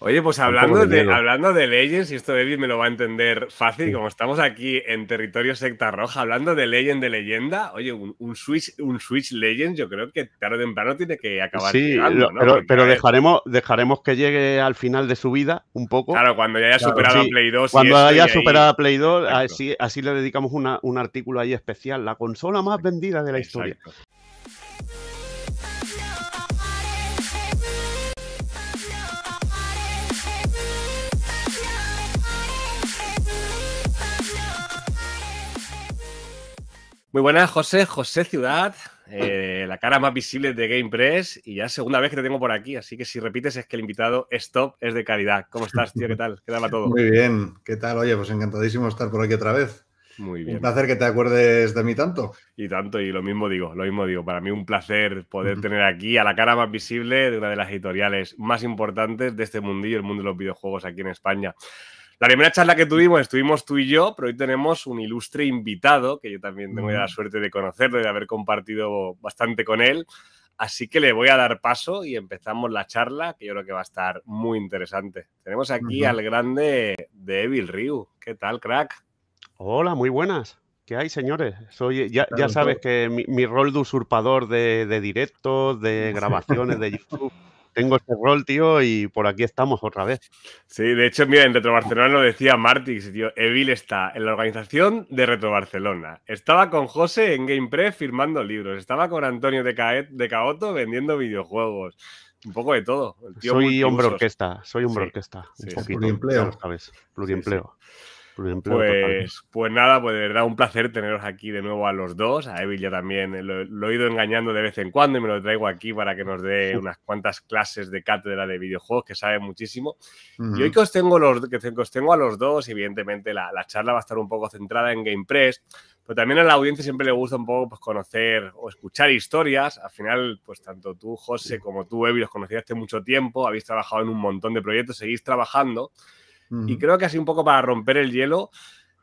Oye, pues hablando de, hablando de Legends, y esto David me lo va a entender fácil, como estamos aquí en territorio secta roja, hablando de Legend de leyenda, oye, un, Switch, un Switch Legends, yo creo que tarde o temprano tiene que acabar. Sí, ¿no? pero, dejaremos, dejaremos que llegue al final de su vida un poco. Claro, cuando ya haya superado a Play 2. Cuando haya superado a Play 2, así, le dedicamos un artículo ahí especial, la consola más vendida de la historia. Muy buenas, José, José Ciudad, eh, la cara más visible de Game y ya segunda vez que te tengo por aquí, así que si repites es que el invitado es top, es de calidad. ¿Cómo estás, tío? ¿Qué tal? ¿Qué tal va todo? Muy bien, ¿qué tal? Oye, pues encantadísimo estar por aquí otra vez. Muy bien. Un placer que te acuerdes de mí tanto. Y tanto, y lo mismo digo, lo mismo digo. Para mí un placer poder tener aquí a la cara más visible de una de las editoriales más importantes de este mundillo, el mundo de los videojuegos aquí en España. La primera charla que tuvimos estuvimos tú y yo, pero hoy tenemos un ilustre invitado que yo también tengo la mm. suerte de conocerlo y de haber compartido bastante con él. Así que le voy a dar paso y empezamos la charla, que yo creo que va a estar muy interesante. Tenemos aquí al grande de Evil Ryu. ¿Qué tal, crack? Hola, muy buenas. ¿Qué hay, señores? Soy, ya, ya sabes que mi, rol de usurpador de, de directos, de grabaciones de YouTube tengo este rol, tío, y por aquí estamos otra vez. Sí, de hecho, mira, en Retro Barcelona lo decía Martix, tío. Evil está en la organización de Retro Barcelona. Estaba con José en GamePress firmando libros. Estaba con Antonio de, Ca de Caoto vendiendo videojuegos. Un poco de todo. soy hombre orquesta, soy hombre orquesta. Un sabes. poquito, pluriempleo. empleo. Pues, pues nada, pues de verdad un placer teneros aquí de nuevo a los dos. A Evil ya también eh, lo, he ido engañando de vez en cuando y me lo traigo aquí para que nos dé unas cuantas clases de cátedra de videojuegos que sabe muchísimo. Y hoy que os, tengo los, que tengo a los dos, evidentemente la, charla va a estar un poco centrada en GamePress, pero también a la audiencia siempre le gusta un poco pues, conocer o escuchar historias. Al final, pues tanto tú, José, como tú, Evi, os conocí hace mucho tiempo, habéis trabajado en un montón de proyectos, seguís trabajando. Y creo que así un poco para romper el hielo,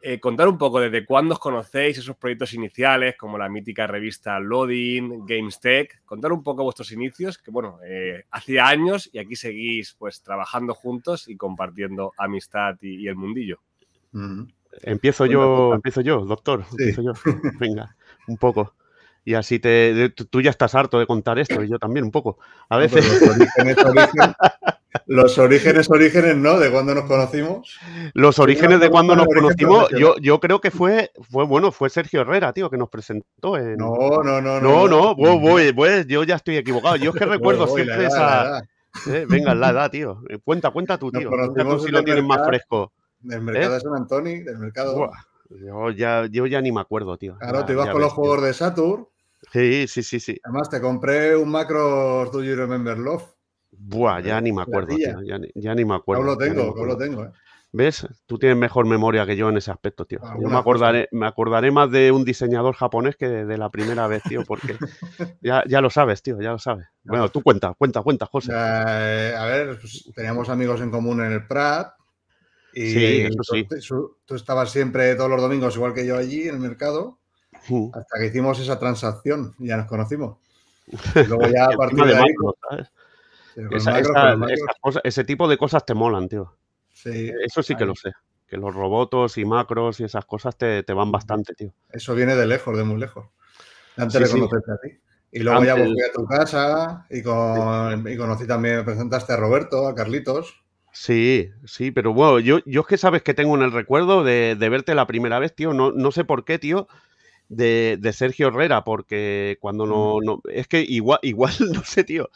eh, contar un poco desde cuándo os conocéis, esos proyectos iniciales, como la mítica revista Loading, GameStech. contar un poco vuestros inicios, que bueno, eh, hacía años y aquí seguís pues trabajando juntos y compartiendo amistad y, el mundillo. Empiezo yo, empiezo yo, doctor. Empiezo yo. Venga, un poco y así te, tú ya estás harto de contar esto y yo también un poco, a veces. los, orígenes, orígenes, ¿no? De cuando nos conocimos. Los orígenes de cuando nos conocimos, yo, yo creo que fue, fue, bueno, fue Sergio Herrera, tío, que nos presentó. No, no, no. No, no, no voy, yo ya estoy equivocado. Yo es que recuerdo siempre esa... Eh, venga, la edad, tío. Eh, cuenta, cuenta tú, tío. si lo tienes más fresco. Del ¿Eh? mercado de San Antonio, del mercado... yo, ya, yo ya ni me acuerdo, tío. Claro, te ibas con los jugadores de Saturn Sí, sí, sí, sí. Además, te compré un macro Do You Remember Love. Buah, ya eh, ni me acuerdo, tío, ya, ni, me acuerdo. No lo tengo, lo tengo, eh. ¿Ves? Tú tienes mejor memoria que yo en ese aspecto, tío. Ah, yo me acordaré, me acordaré más de un diseñador japonés que de, la primera vez, tío, porque ya, lo sabes, tío, ya lo sabes. Bueno, tú cuenta, cuenta, cuenta, José. Eh, a ver, pues, teníamos amigos en común en el Prat. Y sí, eso tú, estabas siempre todos los domingos, igual que yo allí, en el mercado. Hasta que hicimos esa transacción, ya nos conocimos. luego ya a partir de, ahí, ese tipo de cosas te molan, tío. Eso sí que lo sé. Que los robots y macros y esas cosas te, van bastante, tío. Eso viene de lejos, de muy lejos. Antes de a ti. Y luego ya volví a tu casa y, conocí también, presentaste a Roberto, a Carlitos. Sí, sí, pero bueno, yo, yo es que sabes que tengo en el recuerdo de, verte la primera vez, tío. No, no sé por qué, tío de, Sergio Herrera, porque cuando mm. no, no, Es que igual, igual, no sé, tío,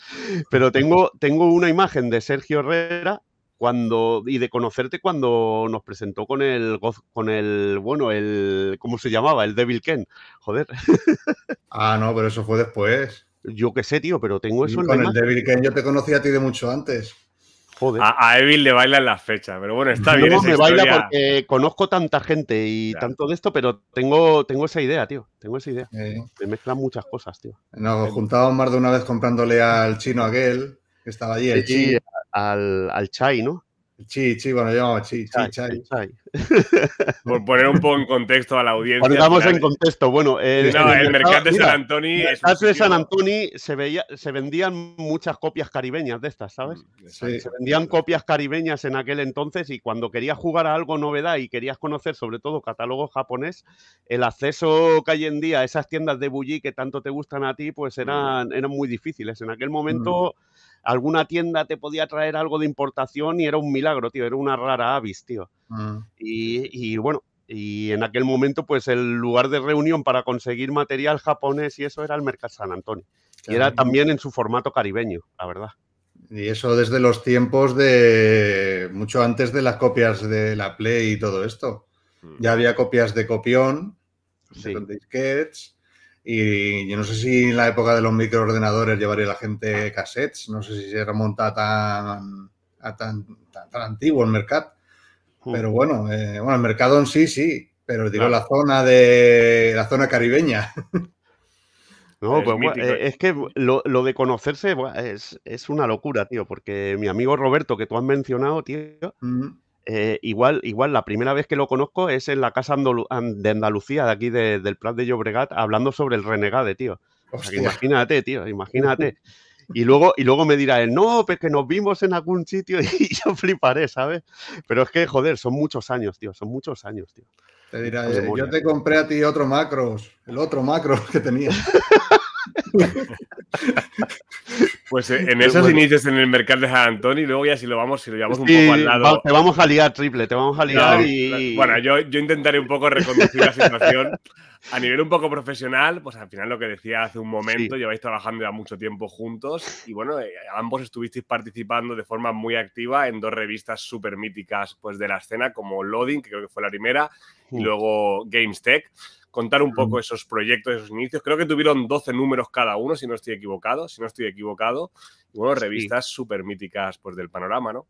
pero tengo, tengo una imagen de Sergio Herrera cuando y de conocerte cuando nos presentó con el con el bueno el cómo se llamaba el Devil Ken joder ah no pero eso fue después yo qué sé tío pero tengo eso con el Devil Ken yo te conocí a ti de mucho antes a, Evil le baila las fechas, pero bueno, está bien. No, me baila porque conozco tanta gente y tanto de esto, pero tengo, tengo esa idea, tío. Tengo esa idea. Eh. Me mezclan muchas cosas, tío. Nos juntábamos más de una vez comprándole al chino aquel que estaba allí. al, al Chai, ¿no? Sí, sí, bueno, yo sí, sí, chai. Por poner un poco en contexto a la audiencia. Pongamos en contexto, bueno. El, no, mercado de San Antonio... el mercado de San Antonio se, vendían muchas copias caribeñas de estas, ¿sabes? Mm, se vendían copias caribeñas en aquel entonces y cuando querías jugar a algo novedad y querías conocer sobre todo catálogos japonés, el acceso que hay en día a esas tiendas de bully que tanto te gustan a ti, pues mm. eran, eran muy difíciles. En aquel momento. Mm alguna tienda te podía traer algo de importación y era un milagro, tío, era una rara avis, tío. Ah. Y, bueno, y en aquel momento, pues el lugar de reunión para conseguir material japonés y eso era el Mercado San Antonio. Y era también en su formato caribeño, la verdad. Y eso desde los tiempos de mucho antes de las copias de la Play y todo esto. Mm. Ya había copias de copión, de y yo no sé si en la época de los microordenadores llevaría la gente cassettes, no sé si se remonta a tan, tan, tan, antiguo el mercado. Hmm. Pero bueno, eh, bueno, el mercado en sí, sí, pero digo la zona de la zona caribeña. No, pues, eh, es que lo, de conocerse es, una locura, tío, porque mi amigo Roberto, que tú has mencionado, tío, eh, igual, igual, la primera vez que lo conozco es en la Casa de Andalucía, de aquí del plan de Llobregat, hablando sobre el renegade, tío. imagínate, tío, imagínate. Y luego, y luego me dirá él, no, pues que nos vimos en algún sitio y yo fliparé, ¿sabes? Pero es que, joder, son muchos años, tío, son muchos años, tío. Te dirá, eh, yo te compré a ti otro macros, el otro macros que tenía pues eh, en pues esos inicios en el mercado de San Antonio y luego ya si lo vamos, si lo llevamos un poco al lado. te vamos a liar triple, te vamos a liar Bueno, yo, intentaré un poco reconducir la situación. A nivel un poco profesional, pues al final lo que decía hace un momento, lleváis trabajando ya mucho tiempo juntos y bueno, eh, ambos estuvisteis participando de forma muy activa en dos revistas súper míticas pues, de la escena, como Loading, que creo que fue la primera, y luego Games contar un poco mm. esos proyectos, esos inicios. Creo que tuvieron 12 números cada uno, si no estoy equivocado, si no estoy equivocado. Y bueno, revistas súper míticas pues, del panorama, ¿no?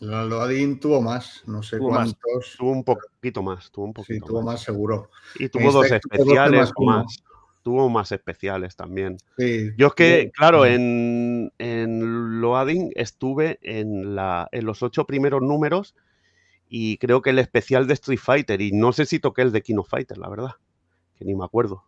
Loading tuvo más, no sé cuántos. tuvo un poquito más, tuvo un poquito sí, tuvo más. seguro. Y tuvo dos este, este especiales tuvo más, Tuvo más especiales también. Yo es que, claro, en, Loading estuve en los ocho primeros números y creo que el especial de Street Fighter y no sé si toqué el de Kino Fighter, la verdad, que ni me acuerdo.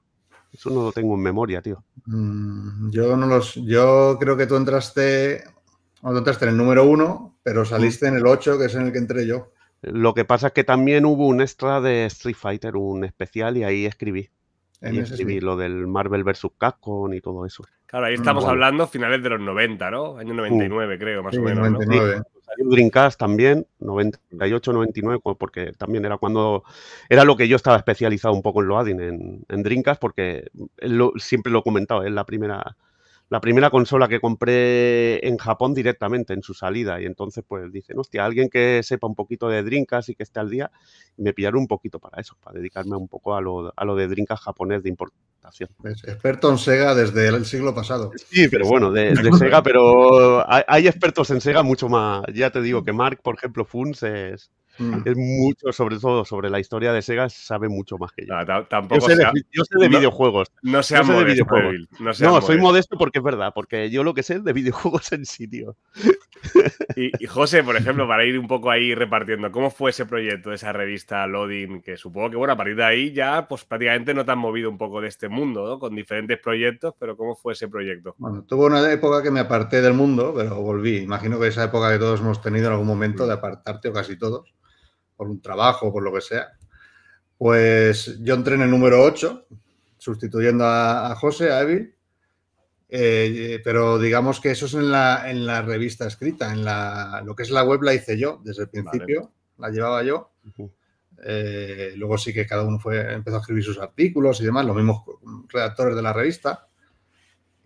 Eso no lo tengo en memoria, tío. Mm, yo no los, yo creo que tú entraste, en el número uno, pero saliste en el 8, que es en el que entré yo. Lo que pasa es que también hubo un extra de Street Fighter, un especial, y ahí escribí. escribí lo del Marvel vs. Capcom y todo eso. Claro, ahí mm, estamos hablando finales de los 90, ¿no? Año 99, uh. creo, más o menos. 99. Salió Dreamcast también, 98, 99, porque también era cuando era lo que yo estaba especializado un poco en Loading, en, en Dreamcast, porque siempre lo he comentado, es la primera la primera consola que compré en Japón directamente en su salida. Y entonces, pues dicen, hostia, alguien que sepa un poquito de drinkas y que esté al día, me pillaron un poquito para eso, para dedicarme un poco a lo, a lo de drinkas japonés de importación es experto en Sega desde el siglo pasado. Sí, pero bueno, de, Sega, pero hay, hay, expertos en Sega mucho más. Ya te digo que Mark, por ejemplo, Funs es, Mm. Es mucho, sobre todo sobre la historia de Sega, sabe mucho más que yo. Ah, tampoco yo sé, de, videojuegos. No de videojuegos. no, soy modesto porque es verdad, porque yo lo que sé es de videojuegos en sitio. Y, José, por ejemplo, para ir un poco ahí repartiendo, ¿cómo fue ese proyecto, esa revista Loading? Que supongo que, bueno, a partir de ahí ya, pues prácticamente no te han movido un poco de este mundo, ¿no? Con diferentes proyectos, pero ¿cómo fue ese proyecto? Bueno, tuve una época que me aparté del mundo, pero volví. Imagino que esa época que todos hemos tenido en algún momento mm. de apartarte o casi todos por un trabajo, por lo que sea, pues yo entré en el número 8, sustituyendo a, José, a eh, pero digamos que eso es en la, en la revista escrita, en la, lo que es la web la hice yo desde el principio, la llevaba yo. Eh, luego sí que cada uno fue, empezó a escribir sus artículos y demás, los mismos redactores de la revista.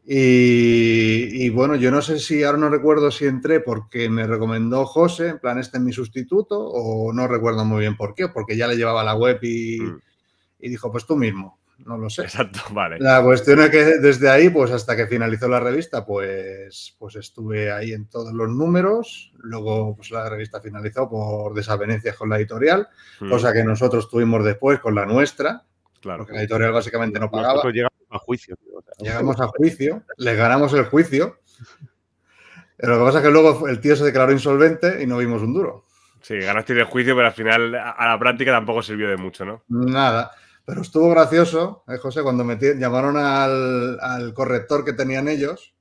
Y, bueno, yo no sé si, ahora no recuerdo si entré porque me recomendó José, en plan, este es mi sustituto, o no recuerdo muy bien por qué, porque ya le llevaba la web mm. y, dijo, pues tú mismo, no lo sé. Exacto, vale. La cuestión es que desde ahí, pues hasta que finalizó la revista, pues, pues estuve ahí en todos los números, luego pues la revista finalizó por desavenencias con la editorial, mm. cosa que nosotros tuvimos después con la nuestra, claro. porque la editorial básicamente no pagaba. pero llegamos a juicio. Llegamos a juicio, les ganamos el juicio. Pero lo que pasa es que luego el tío se declaró insolvente y no vimos un duro. Sí, ganaste el juicio, pero al final a la práctica tampoco sirvió de mucho, ¿no? Nada. Pero estuvo gracioso, ¿eh, José, cuando llamaron al, corrector que tenían ellos.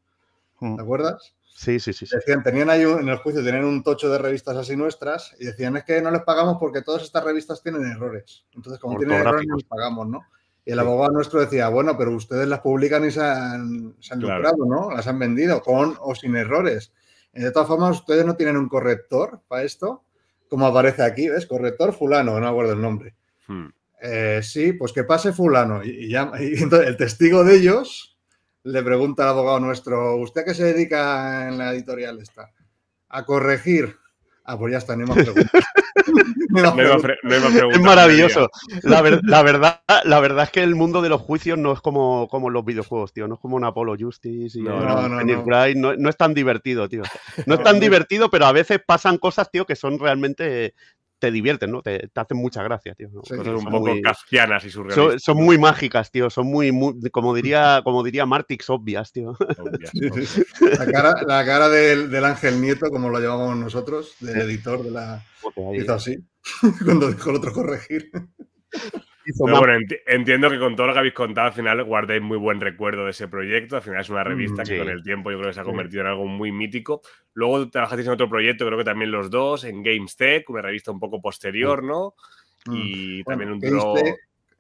Mm. ¿Te acuerdas? Sí, sí, sí. Decían, tenían ahí en el juicio, tenían un tocho de revistas así nuestras y decían, es que no les pagamos porque todas estas revistas tienen errores. Entonces, como tienen errores, no les pagamos, ¿no? Y el abogado nuestro decía, bueno, pero ustedes las publican y se han, lucrado, ¿no? Las han vendido, con o sin errores. Eh, de todas formas, ustedes no tienen un corrector para esto, como aparece aquí, ¿ves? Corrector fulano, no acuerdo el nombre. Hmm. Eh, sí, pues que pase fulano. Y, entonces el testigo de ellos le pregunta al abogado nuestro, ¿usted a qué se dedica en la editorial esta? A corregir. Ah, pues ya está, ni más preguntas. es maravilloso. La, verdad, la verdad es que el mundo de los juicios no es como, como los videojuegos, tío. No es como un Apollo Justice y no, no es tan divertido, tío. No es tan divertido, pero a veces pasan cosas, tío, que son realmente te divierten, ¿no? Te, hacen mucha gracia. tío. un poco y surrealistas. Son, muy mágicas, tío. Son muy, como diría, como diría Martix, obvias, tío. La cara, del, Ángel Nieto, como lo llevábamos nosotros, del editor de la. Hizo así, cuando dijo el otro corregir bueno, entiendo que con todo lo que habéis contado, al final guardáis muy buen recuerdo de ese proyecto. Al final es una mm, revista que con el tiempo yo creo que se ha convertido en algo muy mítico. Luego trabajasteis en otro proyecto, creo que también los dos, en Games Tech, una revista un poco posterior, mm. ¿no? Mm. Y también un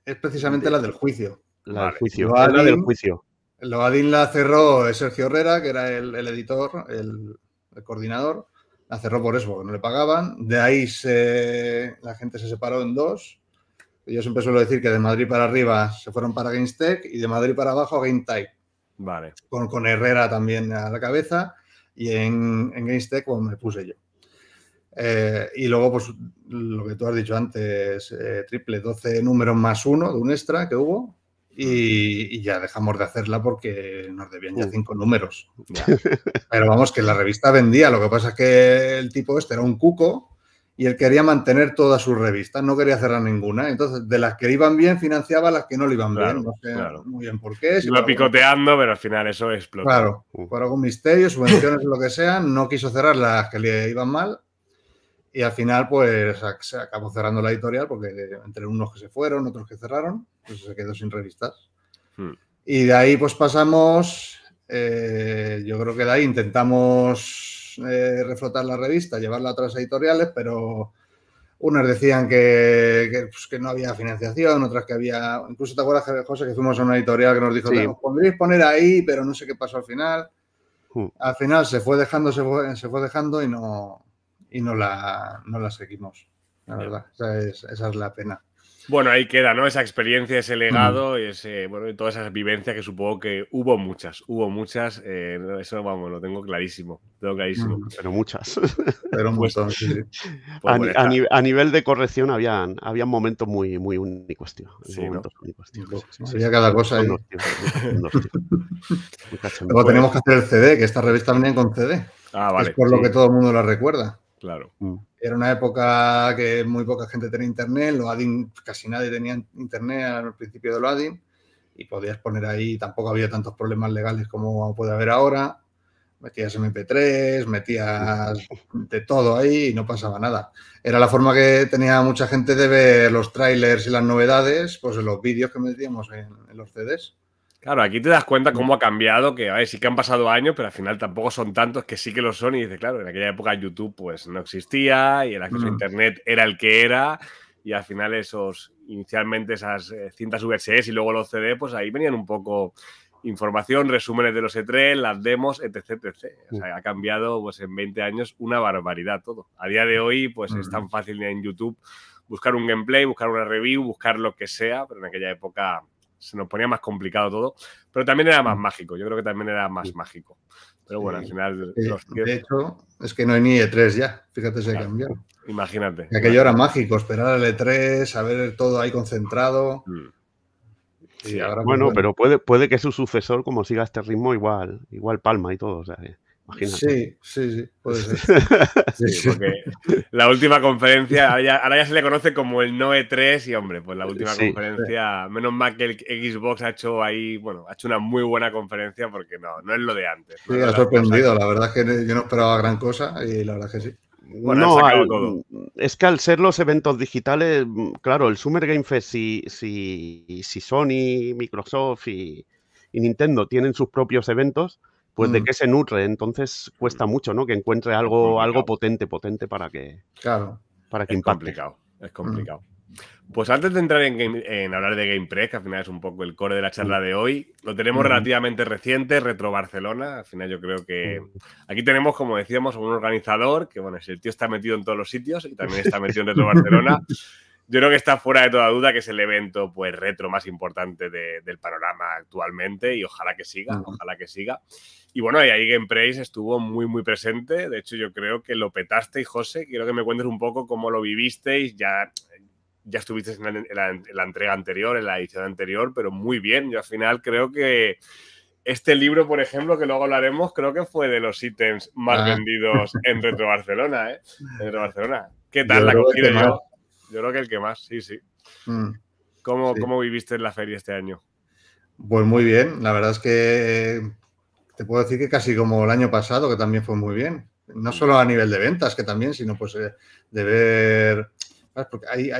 Es precisamente la del juicio. La del juicio. Lo Adin, la del juicio. la cerró eh, Sergio Herrera, que era el, editor, el, coordinador la cerró por eso, porque no le pagaban. De ahí se, la gente se separó en dos. Yo siempre suelo decir que de Madrid para arriba se fueron para Gainstech y de Madrid para abajo a GameType. Vale. Con, Herrera también a la cabeza y en, en pues, me puse yo. Eh, y luego, pues lo que tú has dicho antes, eh, triple 12 números más uno de un extra que hubo. Y, ya dejamos de hacerla porque nos debían ya uh. cinco números. Pero vamos, que la revista vendía. Lo que pasa es que el tipo este era un cuco y él quería mantener todas sus revistas, no quería cerrar ninguna. Entonces, de las que iban bien, financiaba las que no le iban bien. No sé muy bien por qué. Iba picoteando, pero al final eso explotó. Claro, por algún misterio, subvenciones, lo que sea, no quiso cerrar las que le iban mal. Y al final, pues, se acabó cerrando la editorial porque entre unos que se fueron, otros que cerraron, pues se quedó sin revistas. Hmm. Y de ahí, pues, pasamos... Eh, yo creo que de ahí intentamos eh, reflotar la revista, llevarla a otras editoriales, pero unas decían que, pues, no había financiación, otras que había... Incluso te acuerdas, José, que fuimos a una editorial que nos dijo, que nos podríais poner ahí, pero no sé qué pasó al final. Hmm. Al final se fue dejando, se fue, dejando y no, y no la, la seguimos. La verdad, esa es la pena. Bueno, ahí queda, ¿no? Esa experiencia, ese legado, y ese, bueno, todas esas vivencias que supongo que hubo muchas, hubo muchas. Eh, eso, vamos, lo tengo clarísimo, tengo clarísimo. Pero muchas. Pero A, nivel, de corrección había momentos muy, muy únicos, tío. cada cosa Luego tenemos que hacer el CD, que esta revista viene con CD. Ah, vale. Es por lo que todo el mundo la recuerda. Claro. Mm. Era una época que muy poca gente tenía internet, los ADIN casi nadie tenía internet al principio de los ADIN y podías poner ahí, tampoco había tantos problemas legales como puede haber ahora. Metías MP3, metías de todo ahí y no pasaba nada. Era la forma que tenía mucha gente de ver los trailers y las novedades, pues los vídeos que metíamos en los CDs. Claro, aquí te das cuenta cómo ha cambiado, que a ver, sí que han pasado años, pero al final tampoco son tantos que sí que lo son. Y dice, claro, en aquella época YouTube pues no existía y el acceso a Internet era el que era. Y al final esos, inicialmente esas eh, cintas VHS y luego los CD, pues ahí venían un poco información, resúmenes de los E3, las demos, etc. O sea, ha cambiado pues en 20 años una barbaridad todo. A día de hoy pues es tan fácil en YouTube buscar un gameplay, buscar una review, buscar lo que sea, pero en aquella época se nos ponía más complicado todo, pero también era más mm. mágico, yo creo que también era más mágico. Pero bueno, al final... De eh, hecho, es que no hay ni E3 ya, fíjate si hay cambiado. Imagínate. Y aquello era mágico, esperar al E3, saber todo ahí concentrado. Mm. ahora pues bueno, pero puede, puede que su sucesor, como siga este ritmo, igual, igual palma y todo. O sea, Sí, sí, sí, puede ser. porque la última conferencia, ahora ya, se le conoce como el Noe 3 y hombre, pues la última conferencia, menos mal que el Xbox ha hecho ahí, bueno, ha hecho una muy buena conferencia porque no, no es lo de antes. Sí, ha sorprendido, la verdad es que yo no esperaba gran cosa y la verdad es que sí. Bueno, no, es que al ser los eventos digitales, claro, el Summer Game Fest, si, Sony, Microsoft y, y Nintendo tienen sus propios eventos, pues de mm. qué se nutre. Entonces cuesta mm. mucho, ¿no? Que encuentre algo, algo potente, potente para que, claro. para que es impacte. complicado, es mm. complicado. Pues antes de entrar en, en, hablar de GamePress, que al final es un poco el core de la charla de hoy, lo tenemos relativamente reciente, Retro Barcelona. Al final yo creo que aquí tenemos, como decíamos, un organizador que, bueno, si el tío está metido en todos los sitios y también está metido en Retro Barcelona yo creo que está fuera de toda duda que es el evento pues retro más importante del panorama actualmente y ojalá que siga, ojalá que siga. Y bueno, y ahí Game estuvo muy muy presente, de hecho yo creo que lo petaste José, quiero que me cuentes un poco cómo lo vivisteis, ya, ya estuviste en la, entrega anterior, en la edición anterior, pero muy bien, yo al final creo que este libro, por ejemplo, que luego hablaremos, creo que fue de los ítems más ah. vendidos en Retro Barcelona, ¿eh? ¿Qué tal la cogida yo? Yo creo que el que más, sí, mm, sí. ¿Cómo, viviste la feria este año? Pues muy bien, la verdad es que te puedo decir que casi como el año pasado, que también fue muy bien. No mm. solo a nivel de ventas, que también, sino pues eh, de ver... hay,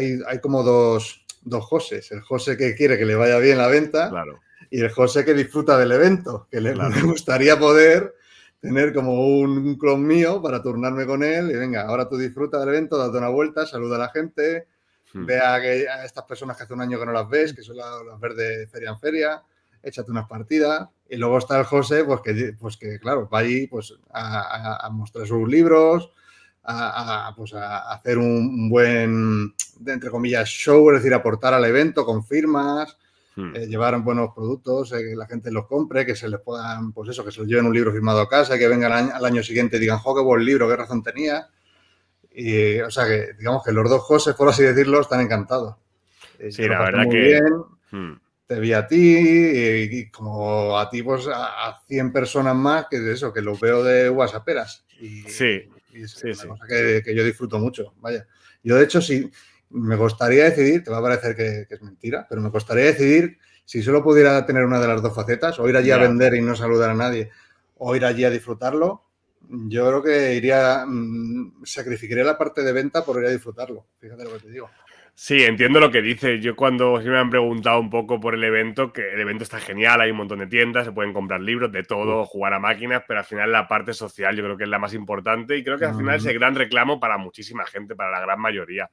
como dos, dos Joses. El José que quiere que le vaya bien la venta y el José que disfruta del evento, que le gustaría poder tener como un, clon mío para turnarme con él y venga, ahora tú disfruta del evento, date una vuelta, saluda a la gente, hmm. ve a, estas personas que hace un año que no las ves, hmm. que son las, las de feria en feria, échate unas partidas y luego está el José, pues que, pues que claro, va ahí pues, a, mostrar sus libros, a, pues a hacer un, buen, entre comillas, show, es decir, aportar al evento con firmas, llevaron hmm. eh, llevar buenos productos, eh, que la gente los compre, que se les puedan, pues eso, que se los lleven un libro firmado a casa, que vengan al año, siguiente y digan, jo, qué buen libro, qué razón tenía. Y, o sea, que digamos que los dos José, por así decirlo, están encantados. Eh, sí, la verdad que... Hmm. Te vi a ti y, como a ti, pues a, 100 personas más, que es eso, que los veo de a peras. Y, sí, es sí, una sí. cosa que, yo disfruto mucho, vaya. Yo, de hecho, sí me gustaría decidir, te va a parecer que, es mentira, pero me gustaría decidir si solo pudiera tener una de las dos facetas, o ir allí a vender y no saludar a nadie, o ir allí a disfrutarlo, yo creo que iría, mm, sacrificaría la parte de venta por ir a disfrutarlo, fíjate lo que te digo. Sí, entiendo lo que dices. Yo cuando me han preguntado un poco por el evento, que el evento está genial, hay un montón de tiendas, se pueden comprar libros, de todo, jugar a máquinas, pero al final la parte social yo creo que es la más importante y creo que al final es mm. el gran reclamo para muchísima gente, para la gran mayoría,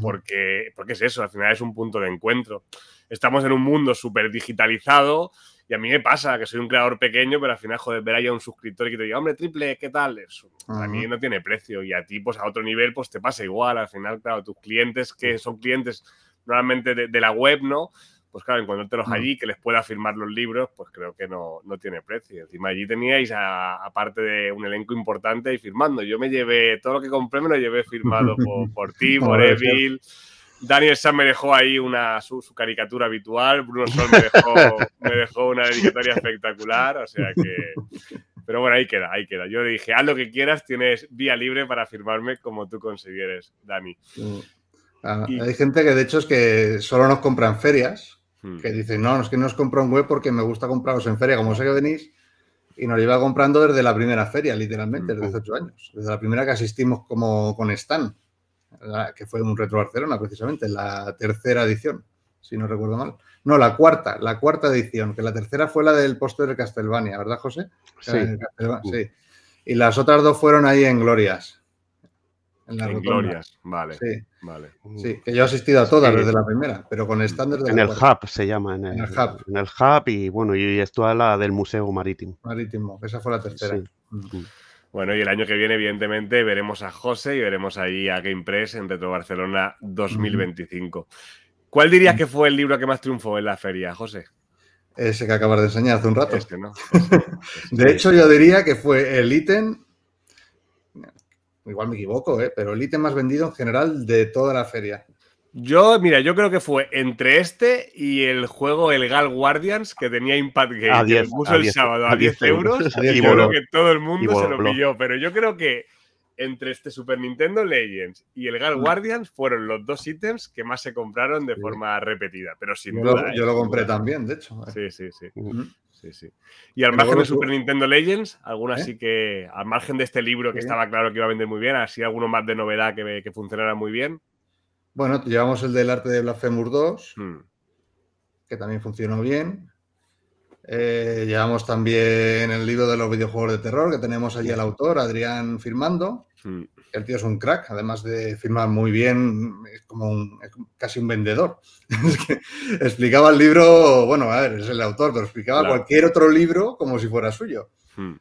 porque, porque es eso, al final es un punto de encuentro. Estamos en un mundo súper digitalizado, y a mí me pasa que soy un creador pequeño, pero al final, joder, ver ahí a un suscriptor y que te diga, hombre, triple, ¿qué tal? Eso, A mí no tiene precio. Y a ti, pues a otro nivel, pues te pasa igual. Al final, claro, tus clientes que son clientes normalmente de, la web, ¿no? Pues claro, encontrártelos mm. allí, que les pueda firmar los libros, pues creo que no, no tiene precio. Encima allí teníais, aparte de un elenco importante, y firmando. Yo me llevé, todo lo que compré me lo llevé firmado por, por ti, por Evil. Daniel San me dejó ahí una, su, caricatura habitual, Bruno Sol me dejó, una dedicatoria espectacular, o sea que... Pero bueno, ahí queda, ahí queda. Yo le dije, haz lo que quieras, tienes vía libre para firmarme como tú consideres, Dani. Mm. Ah, hay gente que de hecho es que solo nos compran ferias, hmm. que dicen, no, es que no os compro un web porque me gusta compraros en feria, como sé que venís, y nos iba comprando desde la primera feria, literalmente, hmm. desde hace años, desde la primera que asistimos como con Stan que fue un Retro Barcelona precisamente, la tercera edición, si no recuerdo mal. No, la cuarta, la cuarta edición, que la tercera fue la del póster de Castelvania, ¿verdad, José? Sí. Uh. sí. Y las otras dos fueron ahí en Glorias. En, Glorias, vale. Sí. Sí, que yo he asistido a todas desde la primera, pero con estándar de En el Hub se llama, en el, Hub. En el Hub y bueno, y esto a la del Museo Marítimo. Marítimo, esa fue la tercera. Sí. Mm. Mm. Bueno, y el año que viene, evidentemente, veremos a José y veremos ahí a Game Press en Retro Barcelona 2025. ¿Cuál dirías mm. que fue el libro que más triunfó en la feria, José? Ese que acabas de enseñar hace un rato. Este, ¿no? Este, este, este. de hecho, yo diría que fue el ítem, igual me equivoco, ¿eh? pero el ítem más vendido en general de toda la feria. Yo, mira, yo creo que fue entre este y el juego El Gal Guardians que tenía Impact Game, que puso el sábado a 10 euros, creo que todo el mundo se lo pilló. Pero yo creo que entre este Super Nintendo Legends y el Gal mm. Guardians fueron los dos ítems que más se compraron de forma repetida. Pero sin yo duda. ¿eh? yo lo compré también, de hecho. Eh. Sí, mm. Mm. sí, sí. Y al margen de Super pues, Nintendo Legends, alguna ¿eh? sí que, al margen de este libro que estaba claro que iba a vender muy bien, así alguno más de novedad que, que funcionara muy bien. Bueno, llevamos el del arte de Blasphemous 2, hmm. que también funcionó bien. Eh, llevamos también el libro de los videojuegos de terror, que tenemos allí al autor, Adrián, firmando. Hmm. El tío es un crack, además de firmar muy bien, es como un, casi un vendedor. explicaba el libro, bueno, a ver, es el autor, pero explicaba cualquier otro libro como si fuera suyo. Hmm.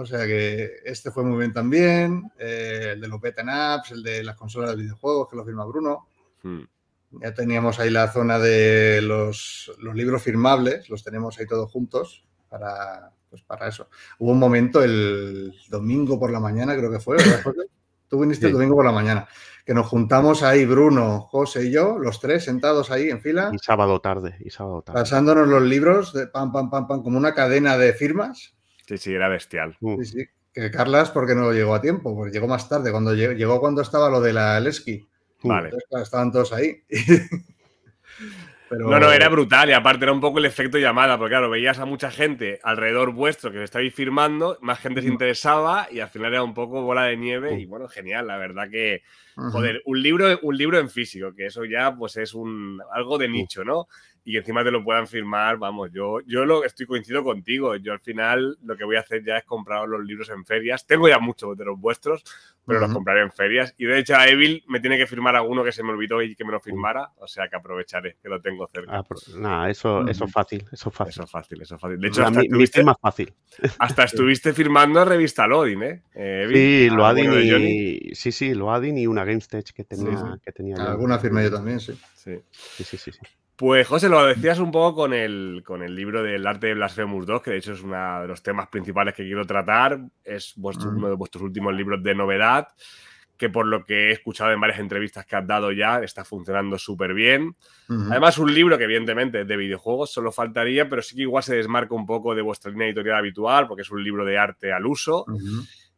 O sea que este fue muy bien también. Eh, el de los beta apps, el de las consolas de videojuegos, que lo firma Bruno. Hmm. Ya teníamos ahí la zona de los, libros firmables, los tenemos ahí todos juntos para, pues para eso. Hubo un momento el domingo por la mañana, creo que fue, Tú viniste el domingo por la mañana, que nos juntamos ahí Bruno, José y yo, los tres sentados ahí en fila. Y sábado tarde, y sábado tarde. Pasándonos los libros de pam, pam, pam, pam, como una cadena de firmas. Sí, sí, era bestial. Sí, sí. Que Carlas, porque no llegó a tiempo, Pues llegó más tarde, cuando llegó, cuando estaba lo de la Lesky. Vale. estaban todos ahí. Pero... No, no, era brutal y aparte era un poco el efecto llamada, porque claro, veías a mucha gente alrededor vuestro que se estabais firmando, más gente se mm. interesaba y al final era un poco bola de nieve y mm. bueno, genial, la verdad que, joder, un libro, un libro en físico, que eso ya pues es un algo de nicho, ¿no? y encima te lo puedan firmar, vamos, yo, yo lo estoy coincido contigo. Yo al final lo que voy a hacer ya es comprar los libros en ferias. Tengo ya muchos de los vuestros, pero los compraré en ferias. Y de hecho a Evil me tiene que firmar alguno que se me olvidó y que me lo firmara, o sea que aprovecharé, que lo tengo cerca. Ah, pues, nada, eso, eso es fácil, eso es fácil. Eso es fácil, eso fácil. De hecho, hasta, más fácil. hasta estuviste firmando revista Lodin, ¿eh? eh sí, Loadin y, sí, sí, y una GameStage que tenía, Que tenía Alguna firma yo también, sí, sí, sí. sí. Pues José, lo decías un poco con el, libro del arte de Blasphemous 2, que de hecho es uno de los temas principales que quiero tratar. Es uno de vuestros últimos libros de novedad, que por lo que he escuchado en varias entrevistas que has dado ya, está funcionando súper bien. Además, un libro que evidentemente es de videojuegos, solo faltaría, pero sí que igual se desmarca un poco de vuestra línea editorial habitual, porque es un libro de arte al uso.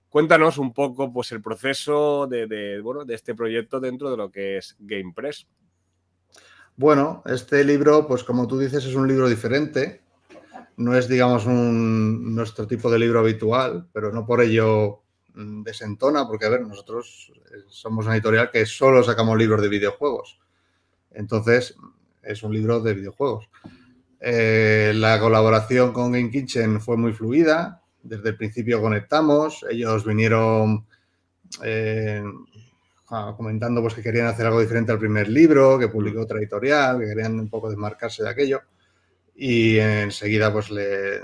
Cuéntanos un poco pues, el proceso de, de este proyecto dentro de lo que es GamePress. Bueno, este libro, pues como tú dices, es un libro diferente. No es, digamos, nuestro tipo de libro habitual, pero no por ello mm, desentona, porque, a ver, nosotros eh, somos una editorial que solo sacamos libros de videojuegos. Entonces, es un libro de videojuegos. Eh, la colaboración con Game Kitchen fue muy fluida. Desde el principio conectamos. Ellos vinieron eh, comentando pues, que querían hacer algo diferente al primer libro, que publicó mm. otra editorial, que querían un poco desmarcarse de aquello. Y enseguida, pues le,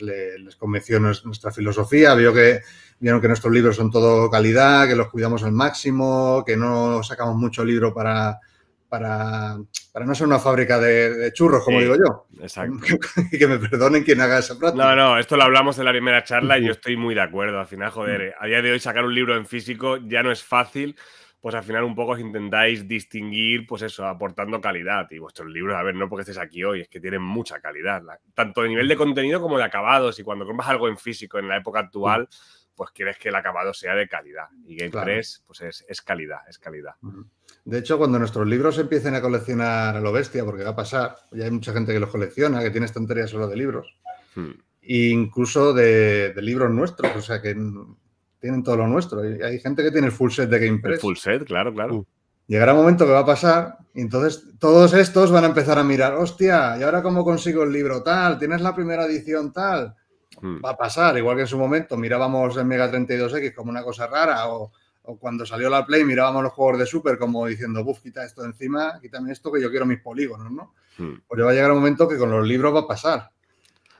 les convenció nuestra filosofía, vio que, vieron que nuestros libros son todo calidad, que los cuidamos al máximo, que no sacamos mucho libro para, para, para no ser una fábrica de, churros, como digo yo. Exacto. y que me perdonen quien haga esa práctica. No, no, esto lo hablamos en la primera charla y yo estoy muy de acuerdo. Al final, joder, a día de hoy sacar un libro en físico ya no es fácil pues al final un poco os intentáis distinguir, pues eso, aportando calidad. Y vuestros libros, a ver, no porque estés aquí hoy, es que tienen mucha calidad, tanto de nivel de contenido como de acabados. Y cuando compras algo en físico en la época actual, pues quieres que el acabado sea de calidad. Y Game pues es, calidad, es calidad. De hecho, cuando nuestros libros empiecen a coleccionar a lo bestia, porque va a pasar, ya hay mucha gente que los colecciona, que tiene estanterías solo de libros, hmm. e incluso de, libros nuestros, o sea que tienen todo lo nuestro. hay gente que tiene el full set de Game full set, claro, claro. Uh. llegará un momento que va a pasar y entonces todos estos van a empezar a mirar, hostia, ¿y ahora cómo consigo el libro tal? ¿Tienes la primera edición tal? Mm. va a pasar. Igual que en su momento mirábamos el Mega 32X como una cosa rara o, cuando salió la Play mirábamos los juegos de Super como diciendo, buf, quita esto encima, quítame esto que yo quiero mis polígonos, ¿no? Mm. Pues ya va a llegar un momento que con los libros va a pasar.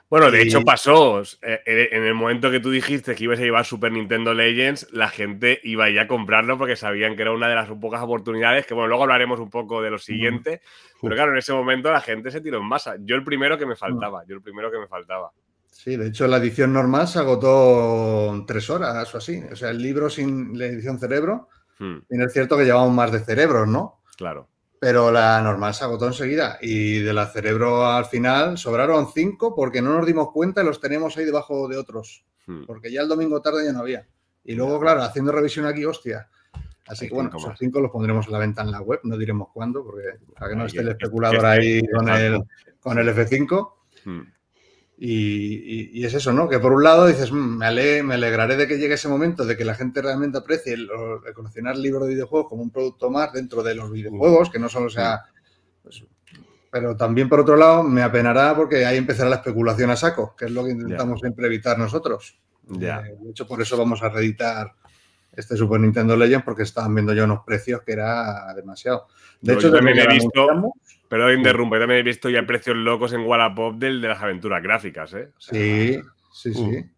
Bueno, de hecho pasó. En el momento que tú dijiste que ibas a llevar Super Nintendo Legends, la gente iba ya a comprarlo porque sabían que era una de las pocas oportunidades. Que bueno, luego hablaremos un poco de lo siguiente. Pero claro, en ese momento la gente se tiró en masa. Yo el primero que me faltaba. Yo el primero que me faltaba. Sí, de hecho la edición normal se agotó tres horas o así. O sea, el libro sin la edición cerebro, hmm. y es cierto que llevamos más de cerebros, ¿no? Claro. Pero la normal se agotó enseguida y de la cerebro al final sobraron cinco porque no nos dimos cuenta y los tenemos ahí debajo de otros. Hmm. Porque ya el domingo tarde ya no había. Y luego, claro, haciendo revisión aquí, hostia. Así que bueno, esos cinco los pondremos en la venta en la web, no diremos cuándo, porque para que no esté el especulador ahí con el, con el F5. Y, es eso, ¿no? Que por un lado dices, mm, me, me, alegraré de que llegue ese momento, de que la gente realmente aprecie el, el coleccionar libros de videojuegos como un producto más dentro de los videojuegos, que no solo sea... Pues, pero también, por otro lado, me apenará porque ahí empezará la especulación a saco, que es lo que intentamos siempre evitar nosotros. Eh, de hecho, por eso vamos a reeditar este Super Nintendo Legends, porque estaban viendo ya unos precios que era demasiado. De hecho, también he visto... Pero interrumpo, también he visto ya precios locos en Wallapop del, de las aventuras gráficas, ¿eh? sí, sí, sí. Uh.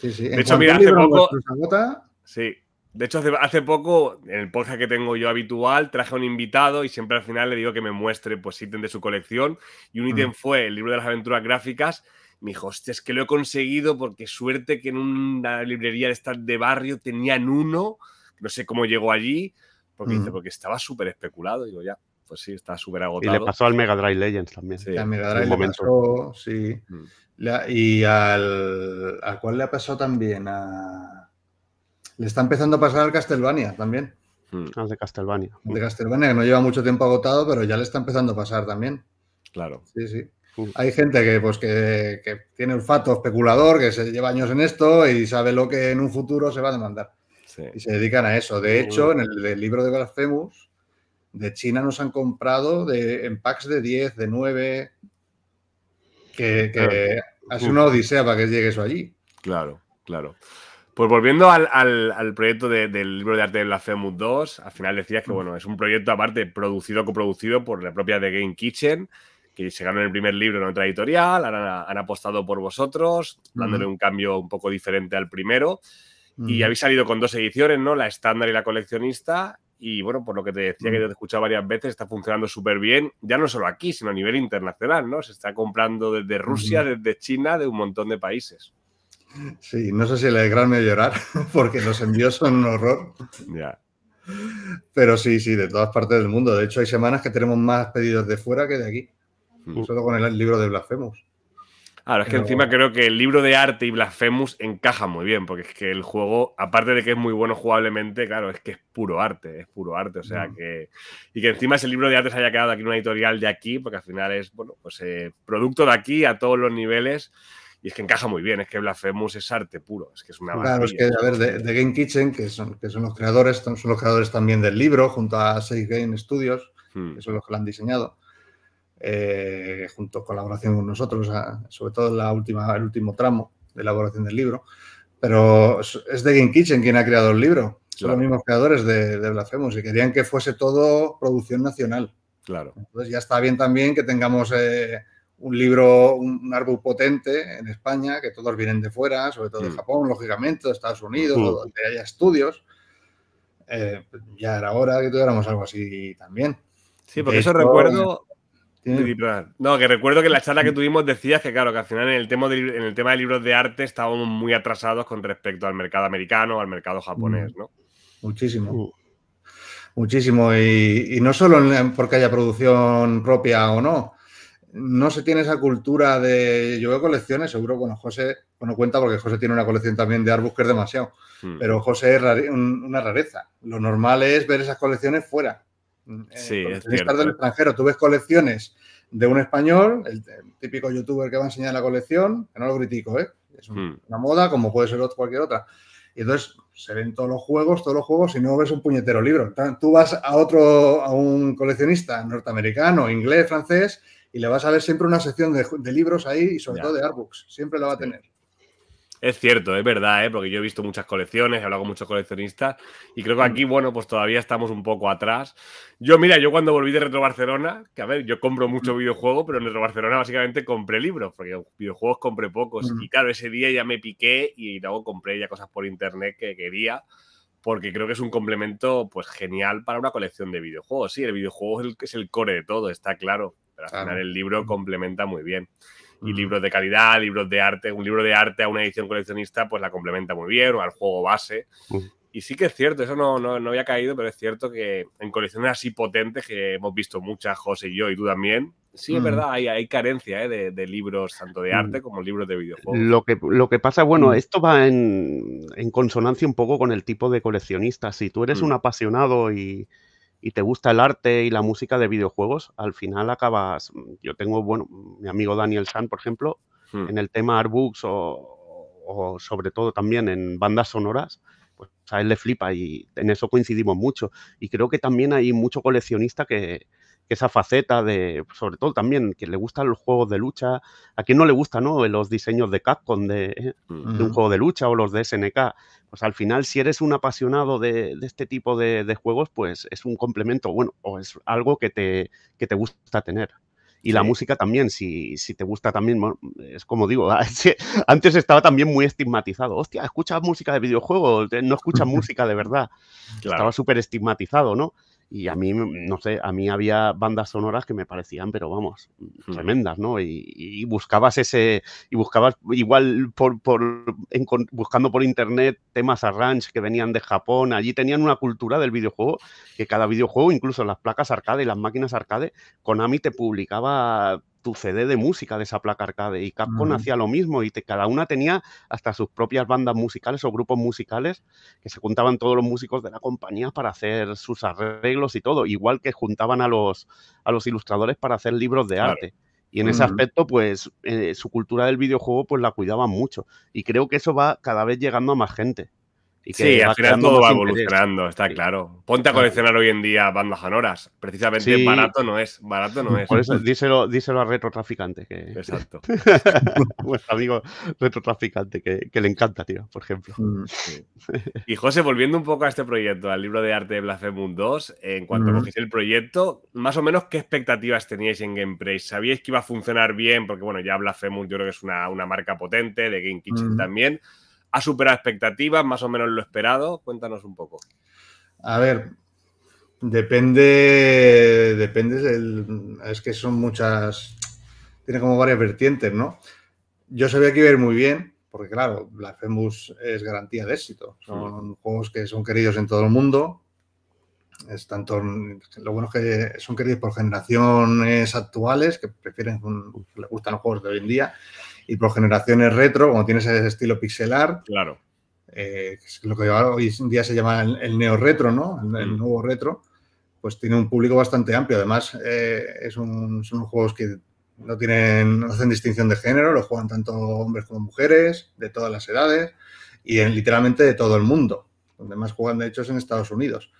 sí, sí. De hecho, mira, hace poco... Pues, sí. De hecho, hace, poco, en el podcast que tengo yo habitual, traje a un invitado y siempre al final le digo que me muestre pues ítem de su colección. Y un ítem mm. fue el libro de las aventuras gráficas. Me dijo, hostia, es que lo he conseguido porque suerte que en una librería de estar de barrio tenían uno. No sé cómo llegó allí. Porque mm. porque estaba súper especulado. Digo, ya pues sí, está súper agotado. Y le pasó al Mega Drive Legends también. Sí, al Mega Drive le pasó, sí. Mm. y al, al cual le ha pasado también Le está empezando a pasar al Castlevania también. Mm. Al ah, de Castlevania. De Castlevania, que no lleva mucho tiempo agotado, pero ya le está empezando a pasar también. Claro. Sí, sí. Mm. Hay gente que, pues, que, que, tiene olfato especulador, que se lleva años en esto y sabe lo que en un futuro se va a demandar. Sí. Y se dedican a eso. De hecho, en el, libro de Blasphemous, de China nos han comprado de, en packs de 10, de 9, que, que una odisea para que llegue eso allí. Claro, claro. Pues volviendo al, proyecto del libro de arte de la femud 2, al final decías que mm. bueno, es un proyecto aparte producido, coproducido por la propia The Game Kitchen, que se ganó el primer libro en otra editorial, han, apostado por vosotros, dándole mm. un cambio un poco diferente al primero. Y mm. habéis salido con dos ediciones, ¿no? La estándar y la coleccionista y bueno, por lo que te decía que yo te he escuchado varias veces, está funcionando súper bien, ya no solo aquí, sino a nivel internacional, ¿no? Se está comprando desde Rusia, desde China, de un montón de países. Sí, no sé si alegrarme a llorar, porque los envíos son un horror. Ya. Pero sí, sí, de todas partes del mundo. De hecho, hay semanas que tenemos más pedidos de fuera que de aquí. Solo con el libro de Blasfemos. Claro, es que encima creo que el libro de arte y Blasphemous encaja muy bien, porque es que el juego, aparte de que es muy bueno jugablemente, claro, es que es puro arte, es puro arte. O sea mm. que. Y que encima ese libro de arte se haya quedado aquí en una editorial de aquí, porque al final es, bueno, pues eh, producto de aquí a todos los niveles. Y es que encaja muy bien, es que Blasphemous es arte puro, es que es una Claro, es que, a ver, de, Game Kitchen, que son, que son los creadores, son los creadores también del libro, junto a Six Game Studios, hmm. que son los que lo han diseñado eh, junto colaboración con nosotros, sobre todo la última, el último tramo de elaboración del libro. Pero es de Game Kitchen quien ha creado el libro. Son los mismos creadores de, de y querían que fuese todo producción nacional. Claro. Entonces ya está bien también que tengamos eh, un libro, un, árbol potente en España, que todos vienen de fuera, sobre todo de mm. Japón, lógicamente, de Estados Unidos, mm. donde haya estudios. Eh, ya era hora que tuviéramos algo así también. Sí, porque eso recuerdo, no, que recuerdo que en la charla que tuvimos decías que, claro, que al final en el, tema de, en el tema de libros de arte estábamos muy atrasados con respecto al mercado americano, al mercado japonés, mm. ¿no? Muchísimo. Uh. Muchísimo. Y, no solo porque haya producción propia o no. No se tiene esa cultura de. Yo veo colecciones, seguro, bueno, José, bueno, cuenta porque José tiene una colección también de Arbus que es demasiado. Mm. Pero José es una rareza. Lo normal es ver esas colecciones fuera. Eh, sí, es del eh. extranjero. Tú ves colecciones de un español, el, típico youtuber que va a enseñar la colección, que no lo critico, ¿eh? es hmm. una moda como puede ser cualquier otra. Y entonces se ven todos los juegos, todos los juegos, y no ves un puñetero libro. Tú vas a otro, a un coleccionista norteamericano, inglés, francés, y le vas a ver siempre una sección de, libros ahí y sobre todo de artbooks. Siempre la va a tener. Es cierto, es verdad, ¿eh? porque yo he visto muchas colecciones, he hablado con muchos coleccionistas y creo que mm. aquí, bueno, pues todavía estamos un poco atrás. Yo, mira, yo cuando volví de Retro Barcelona, que a ver, yo compro mucho mm. videojuego, pero en Retro Barcelona básicamente compré libros, porque videojuegos compré pocos. Mm. Y claro, ese día ya me piqué y luego compré ya cosas por internet que quería, porque creo que es un complemento pues genial para una colección de videojuegos. Sí, el videojuego es el, es el core de todo, está claro, pero al final el libro complementa muy bien y libros de calidad, libros de arte. Un libro de arte a una edición coleccionista pues la complementa muy bien, o al juego base. Mm. Y sí que es cierto, eso no, no, había caído, pero es cierto que en colecciones así potentes que hemos visto muchas, José y yo, y tú también, sí es mm. verdad, hay, carencia eh, de, libros, tanto de mm. arte como libros de videojuegos. Lo que, lo que pasa, bueno, esto va en, consonancia un poco con el tipo de coleccionista. Si tú eres un apasionado y, y te gusta el arte y la música de videojuegos, al final acabas, yo tengo, bueno, mi amigo Daniel San, por ejemplo, hmm. en el tema artbooks o, o, sobre todo también en bandas sonoras, pues a él le flipa y en eso coincidimos mucho. Y creo que también hay mucho coleccionista que, esa faceta de, sobre todo también, que le gustan los juegos de lucha, a quien no le gusta, ¿no? Los diseños de Capcom de, hmm. de, un juego de lucha o los de SNK pues al final si eres un apasionado de, este tipo de, juegos, pues es un complemento, bueno, o es algo que te, que te gusta tener. Y la música también, si, si, te gusta también, es como digo, antes estaba también muy estigmatizado. Hostia, escuchas música de videojuegos, no escuchas música de verdad. Estaba súper estigmatizado, ¿no? Y a mí, no sé, a mí había bandas sonoras que me parecían, pero vamos, hmm. tremendas, ¿no? Y, buscabas ese, y buscabas igual por, por buscando por internet temas arrange que venían de Japón, allí tenían una cultura del videojuego, que cada videojuego, incluso las placas arcade y las máquinas arcade, Konami te publicaba tu CD de música de esa placa arcade. Y Capcom hacía lo mismo y cada una tenía hasta sus propias bandas musicales o grupos musicales que se juntaban todos los músicos de la compañía para hacer sus arreglos y todo, igual que juntaban a los, a los ilustradores para hacer libros de arte. Y en ese aspecto, pues eh, su cultura del videojuego pues la cuidaban mucho. Y creo que eso va cada vez llegando a más gente sí, al final todo va evolucionando, está claro. Ponte a coleccionar hoy en día bandas sonoras. Precisamente barato no es, barato no es. Por eso díselo, díselo a retrotraficante. Que... Exacto. vuestro amigo retrotraficante que, que, le encanta, tío, por ejemplo. Mm, y José, volviendo un poco a este proyecto, al libro de arte de Blasphemous 2, en cuanto mm. el proyecto, más o menos qué expectativas teníais en Gameplay. ¿Sabíais que iba a funcionar bien? Porque bueno, ya Blasphemous yo creo que es una, marca potente, de Game Kitchen también. ¿Ha superado expectativas, más o menos lo esperado? Cuéntanos un poco. A ver, depende, depende, del, es que son muchas, tiene como varias vertientes, ¿no? Yo sabía que iba a ir muy bien, porque claro, FEMUS es garantía de éxito. Son juegos que son queridos en todo el mundo. Es tanto, lo bueno es que son queridos por generaciones actuales que prefieren, le les gustan los juegos de hoy en día. Y por generaciones retro, cuando tienes ese estilo pixelar, claro. Eh, lo que hoy en día se llama el, neo retro, ¿no? El, mm. nuevo retro, pues tiene un público bastante amplio. Además, eh, es son juegos que no tienen, hacen distinción de género, lo juegan tanto hombres como mujeres, de todas las edades, y literalmente de todo el mundo. Donde más juegan, de hecho, en Estados Unidos.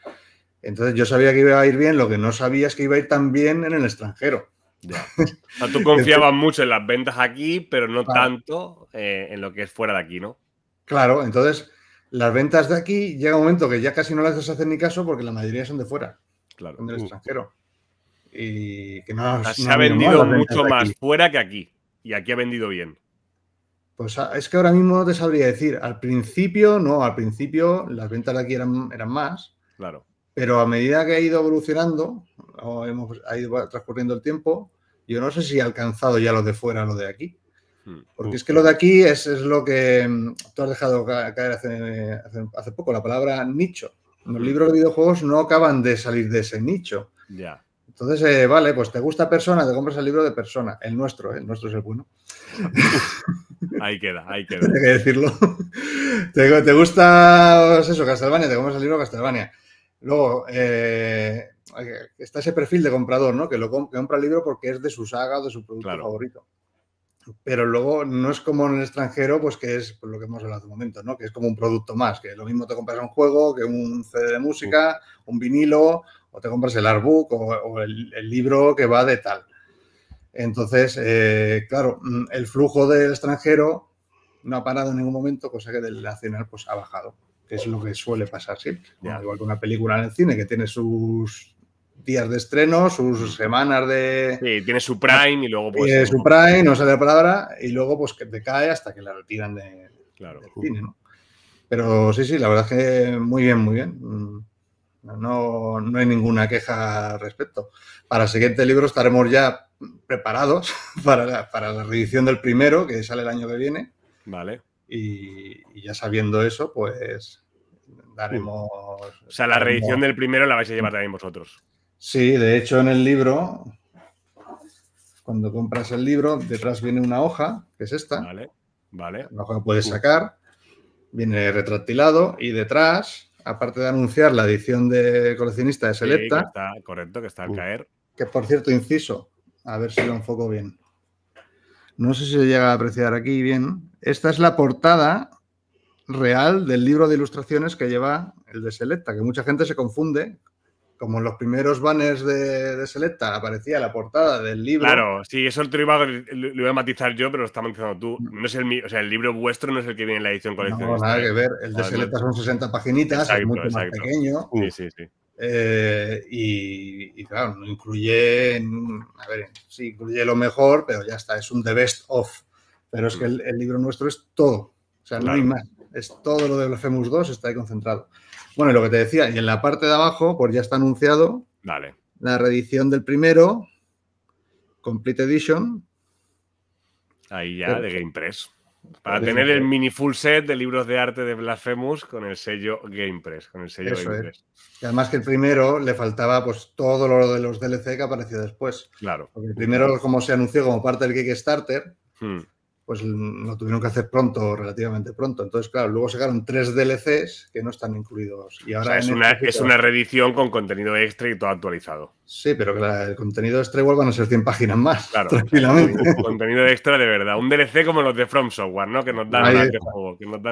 Entonces yo sabía que iba a ir bien, lo que no sabía es que iba a ir tan bien en el extranjero. Ya. tú confiabas mucho en las ventas aquí, pero no tanto eh, en lo que es fuera de aquí, ¿no? Claro, entonces las ventas de aquí llega un momento que ya casi no las haces ni caso porque la mayoría son de fuera, claro. son del mm. extranjero. Y que no, se ha vendido mucho más fuera que aquí. Y aquí ha vendido bien. Pues ah, es que ahora mismo no te sabría decir. Al principio, no, al principio las ventas de aquí eran, eran más. Claro. Pero a medida que ha ido evolucionando, hemos, ido transcurriendo el tiempo, yo no sé si ha alcanzado ya lo de fuera lo de aquí. Hmm. Porque es que lo de aquí es, lo que mm, tú has dejado caer hace, poco, la palabra nicho. Los hmm. libros de videojuegos no acaban de salir de ese nicho. Ya. Entonces, eh, vale, pues te gusta persona, te compras el libro de persona. El nuestro, eh, el nuestro es el bueno. ahí queda, ahí queda. Hay que decirlo. Te, gusta pues eso, Castlevania, te compras el libro de Castlevania. Luego, eh, está ese perfil de comprador, ¿no? Que lo compra el libro porque es de su saga o de su producto favorito. Pero luego no es como en el extranjero, pues que es pues lo que hemos hablado hace un momento, ¿no? Que es como un producto más, que lo mismo te compras un juego, que un CD de música, un vinilo, o te compras el artbook o, el, libro que va de tal. Entonces, eh, claro, mm, el flujo del extranjero no ha parado en ningún momento, cosa que del nacional pues ha bajado, que es lo que suele pasar siempre. Igual que una película en el cine que tiene sus días de estreno, sus mm. semanas de... Sí, tiene su prime y luego pues... Tiene su prime, no sale la palabra, y luego pues que te cae hasta que la retiran de, claro. Pero sí, sí, la verdad es que muy bien, muy bien. Mm, no, hay ninguna queja al respecto. Para el siguiente libro estaremos ya preparados para la, para reedición del primero, que sale el año que viene. Vale. Y, ya sabiendo eso, pues uh. daremos... O sea, la reedición del primero la vais a llevar también vosotros. Sí, de hecho en el libro, cuando compras el libro, detrás viene una hoja, que es esta. Vale, vale. Una hoja puedes sacar, viene retractilado y detrás, aparte de anunciar la edición de coleccionista de Selecta. está, correcto, que está al uh. caer. Que por cierto, inciso, a ver si lo enfoco bien. No sé si se llega a apreciar aquí bien. Esta es la portada real del libro de ilustraciones que lleva el de Selecta, que mucha gente se confunde como en los primeros banners de, de, Selecta aparecía la portada del libro. Claro, sí, eso lo iba, a, matizar yo, pero lo está matizando tú. Mm. No es el o sea, el libro vuestro no es el que viene en la edición coleccionista. No, nada que ver. El de Selecta son 60 paginitas, es mucho más pequeño. Sí, sí, sí. Eh, y, claro, no incluye, a ver, sí incluye lo mejor, pero ya está, es un the best of. Pero es que mm. el, libro nuestro es todo, o sea, no hay más, es todo lo de Blasphemous 2 está ahí concentrado. Bueno, y lo que te decía, y en la parte de abajo, pues ya está anunciado la reedición del primero, Complete Edition. Ahí ya, de Game Press. Para tener el mini full set de libros de arte de Blasphemous con el sello Game Press. Con el sello Y además que el primero le faltaba pues todo lo de los DLC que apareció después. Claro. Porque el primero, como se anunció como parte del Kickstarter, hmm pues lo tuvieron que hacer pronto, relativamente pronto. Entonces, claro, luego sacaron tres DLCs que no están incluidos. Y ahora es, este una, es, una, reedición con contenido extra y todo actualizado. Sí, pero el contenido extra igual van a ser 100 páginas más, claro, tranquilamente. contenido extra de verdad. Un DLC como los de From Software, ¿no? Que que nos dan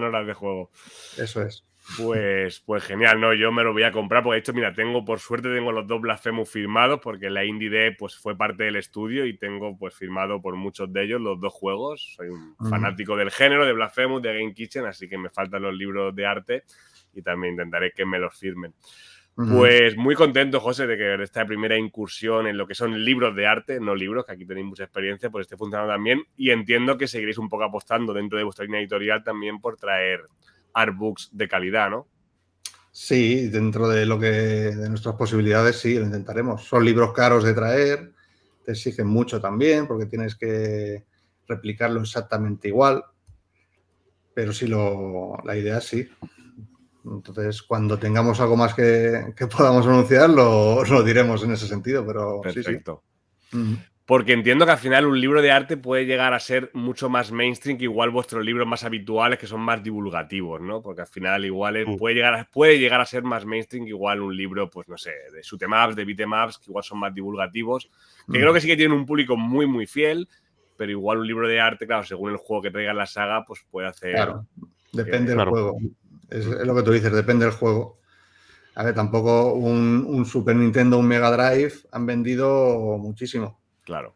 horas de juego. Eso es. Pues, pues genial, no, yo me lo voy a comprar porque hecho, mira, tengo por suerte tengo los dos Blasphemous firmados porque la Indie day, pues fue parte del estudio y tengo pues firmado por muchos de ellos los dos juegos. Soy un fanático del género de Blasphemous, de Game Kitchen, así que me faltan los libros de arte y también intentaré que me los firmen. Pues muy contento, José, de que esta primera incursión en lo que son libros de arte, no libros, que aquí tenéis mucha experiencia, pues esté funcionando también. Y entiendo que seguiréis un poco apostando dentro de vuestra línea editorial también por traer artbooks de calidad, ¿no? Sí, dentro de lo que de nuestras posibilidades, sí, lo intentaremos. Son libros caros de traer, te exigen mucho también, porque tienes que replicarlo exactamente igual. Pero sí, la idea sí. Entonces, cuando tengamos algo más que, podamos anunciar, lo, diremos en ese sentido. Pero Perfecto. Sí, mm. Porque entiendo que al final un libro de arte puede llegar a ser mucho más mainstream que igual vuestros libros más habituales que son más divulgativos, ¿no? Porque al final igual eh, mm. puede, llegar a, puede llegar a ser más mainstream que igual un libro, pues no sé, de temas de maps, que igual son más divulgativos, que creo mm. que sí que tienen un público muy, muy fiel, pero igual un libro de arte, claro, según el juego que traiga la saga, pues puede hacer... Claro, depende del juego. Es, lo que tú dices, depende del juego. A ver, tampoco un, un Super Nintendo, un Mega Drive han vendido muchísimo. Claro.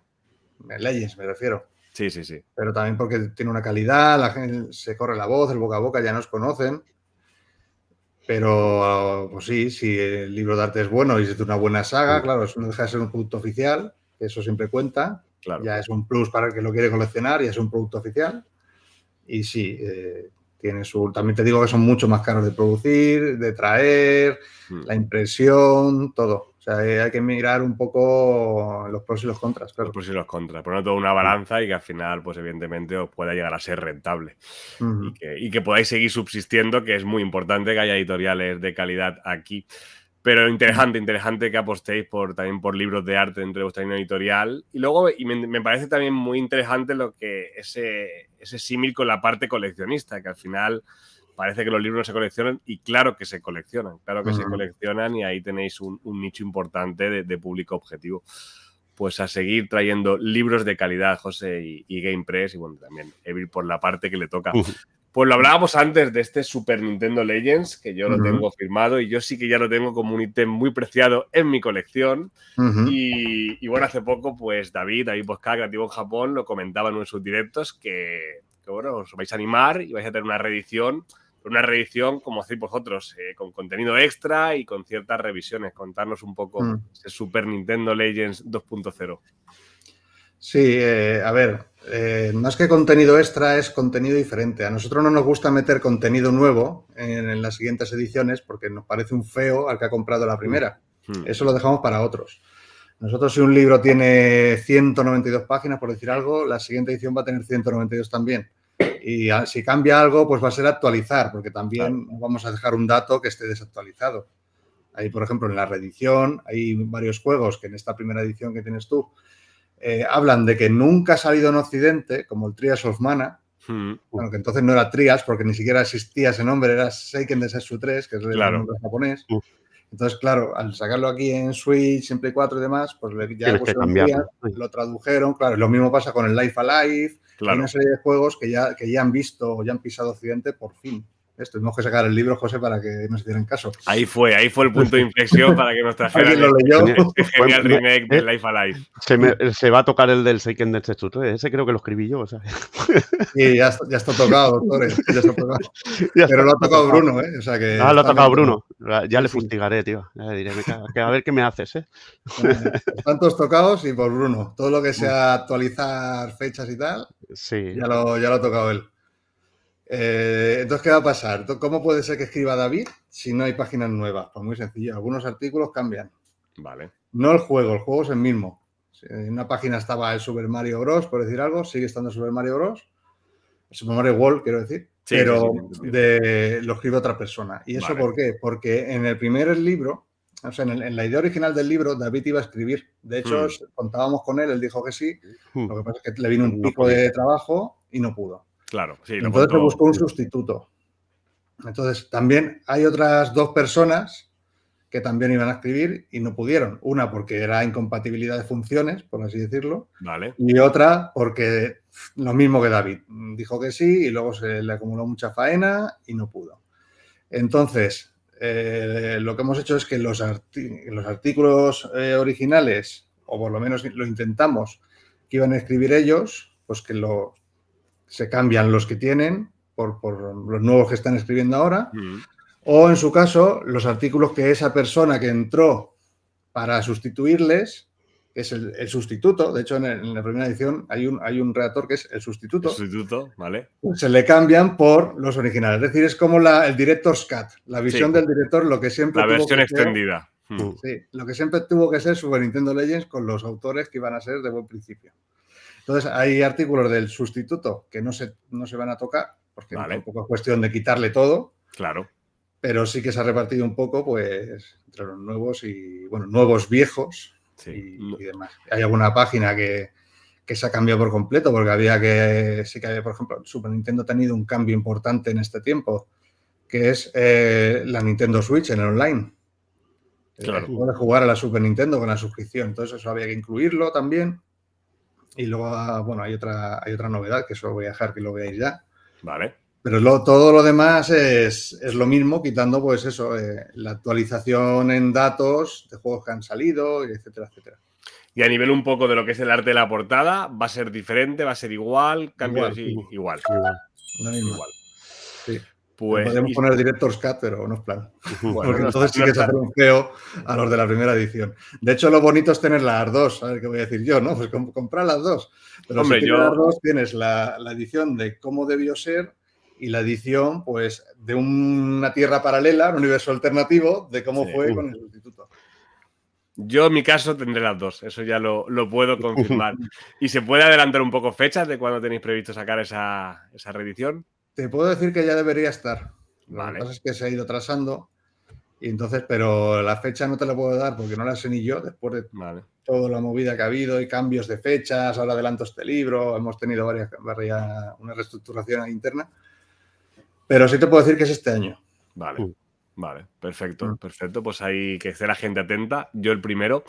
Legends, me refiero. Sí, sí, sí. Pero también porque tiene una calidad, la gente se corre la voz, el boca a boca ya nos conocen. Pero, pues sí, si el libro de arte es bueno y es una buena saga, claro, eso no deja de ser un producto oficial, eso siempre cuenta. Ya es un plus para el que lo quiere coleccionar, y es un producto oficial. Y sí, eh, tiene su. También te digo que son mucho más caros de producir, de traer, mm. la impresión, todo hay que mirar un poco los pros y los contras. Los pros y los contras. Poner toda una balanza y que al final, pues evidentemente, os pueda llegar a ser rentable. y, que, podáis seguir subsistiendo, que es muy importante que haya editoriales de calidad aquí. Pero interesante, interesante que apostéis por, también por libros de arte dentro de vuestra editorial. Y luego, y me, parece también muy interesante lo que ese, ese símil con la parte coleccionista, que al final parece que los libros se coleccionan y claro que se coleccionan, claro que se coleccionan y ahí tenéis un, nicho importante de, público objetivo. Pues a seguir trayendo libros de calidad, José, y, gamepress Game Press, y bueno, también Evil por la parte que le toca. Pues lo hablábamos antes de este Super Nintendo Legends, que yo lo tengo firmado y yo sí que ya lo tengo como un ítem muy preciado en mi colección. y, bueno, hace poco, pues David, David Bosca, creativo en Japón, lo comentaba en uno de sus directos que, que, bueno, os vais a animar y vais a tener una reedición una reedición, como hacéis vosotros, eh, con contenido extra y con ciertas revisiones. Contarnos un poco de mm. Super Nintendo Legends 2.0. Sí, eh, a ver, más eh, que contenido extra es contenido diferente. A nosotros no nos gusta meter contenido nuevo en, las siguientes ediciones porque nos parece un feo al que ha comprado la primera. Mm. Eso lo dejamos para otros. Nosotros si un libro tiene 192 páginas, por decir algo, la siguiente edición va a tener 192 también. Y si cambia algo, pues va a ser actualizar, porque también vamos a dejar un dato que esté desactualizado. Ahí, por ejemplo, en la reedición hay varios juegos que en esta primera edición que tienes tú eh, hablan de que nunca ha salido en Occidente, como el Trias of Mana. Hmm. Bueno, que entonces no era Trias, porque ni siquiera existía ese nombre, era Seiken Setsu 3, que es el nombre japonés. Entonces, claro, al sacarlo aquí en Switch, en Play 4 y demás, pues ya lo tradujeron. Claro, lo mismo pasa con el Life Alive, hay una serie de juegos que ya, que ya han visto o ya han pisado Occidente por fin. Tenemos que sacar el libro, José, para que nos hicieran caso. Ahí fue, ahí fue el punto de inflexión para que nos trajeran el, este genial remake de Life eh, Alive. Se, se, va a tocar el del Seiken del Ese creo que lo escribí yo. y Sí, ya, ya está tocado, doctores. Eh, Pero lo ha tocado, Bruno, ¿eh? O sea que ah, lo ha tocado Bruno. Ya le fustigaré, tío. le diré, a ver qué me haces, ¿eh? eh pues tantos tocados y por Bruno. Todo lo que sea actualizar fechas y tal, sí. ya, lo, ya lo ha tocado él. Eh, entonces, ¿qué va a pasar? ¿Cómo puede ser que escriba David si no hay páginas nuevas? Pues muy sencillo, algunos artículos cambian. Vale. No el juego, el juego es el mismo. En una página estaba el Super Mario Bros., por decir algo, sigue estando Super Mario Bros. Super Mario World, quiero decir. pero lo escribe otra persona. ¿Y eso por qué? Porque en el primer libro, o sea, en, la idea original del libro, David iba a escribir. De hecho, hmm. contábamos con él, él dijo que sí. Hmm. Lo que pasa es que le vino un tipo de trabajo y no pudo. Claro, sí. Entonces un sustituto. Entonces, también hay otras dos personas que también iban a escribir y no pudieron. Una porque era incompatibilidad de funciones, por así decirlo. Y otra porque lo mismo que David. Dijo que sí y luego se le acumuló mucha faena y no pudo. Entonces, eh, lo que hemos hecho es que los, los artículos eh, originales, o por lo menos lo intentamos, que iban a escribir ellos, pues que lo se cambian los que tienen por, por los nuevos que están escribiendo ahora, mm. o en su caso, los artículos que esa persona que entró para sustituirles, que es el, sustituto, de hecho en, la primera edición hay un, hay un redactor que es el sustituto. sustituto, vale. Se le cambian por los originales, es decir, es como la, el director's cut, la visión del director, lo que siempre... La tuvo versión extendida. Sí, mm. lo que siempre tuvo que ser Super Nintendo Legends con los autores que iban a ser de buen principio. Entonces, hay artículos del sustituto que no se, no se van a tocar, porque es un es cuestión de quitarle todo. Claro. Pero sí que se ha repartido un poco, pues, entre los nuevos y, bueno, nuevos viejos y, demás. Hay alguna página que, se ha cambiado por completo, porque había que, sí que había, por ejemplo, Super Nintendo ha tenido un cambio importante en este tiempo, que es eh, la Nintendo Switch en el online. Claro. Eh, puedes jugar a la Super Nintendo con la suscripción. Entonces, eso había que incluirlo también. Y luego, ah, bueno, hay otra, hay otra novedad que eso voy a dejar que lo veáis ya. Vale. Pero todo lo demás es, lo mismo, quitando pues eso, eh, la actualización en datos de juegos que han salido, etcétera, etcétera. Y a nivel un poco de lo que es el arte de la portada, ¿va a ser diferente? ¿Va a ser igual? ¿Cambio Igual. igual. igual. Pues, podemos poner Director's Cut, pero no es plan. Porque entonces sí que se hace un feo a los de la primera edición. De hecho, lo bonito es tener las dos. ¿Sabes qué voy a decir yo, ¿no? Pues comprar las dos. Pero si las dos, tienes la, edición de cómo debió ser y la edición, pues, de una tierra paralela, un universo alternativo, de cómo fue con el sustituto. Yo en mi caso tendré las dos, eso ya lo, puedo confirmar. ¿Y se puede adelantar un poco fechas de cuándo tenéis previsto sacar esa, esa reedición? Te puedo decir que ya debería estar. Vale. que es que se ha ido trazando. Y entonces, pero la fecha no te la puedo dar porque no la sé ni yo después de toda la movida que ha habido y cambios de fechas, ahora adelanto este libro, hemos tenido varias, varias una reestructuración interna. Pero sí te puedo decir que es este año. Vale, mm. vale, perfecto, mm. perfecto. Pues ahí que esté la gente atenta, yo el primero.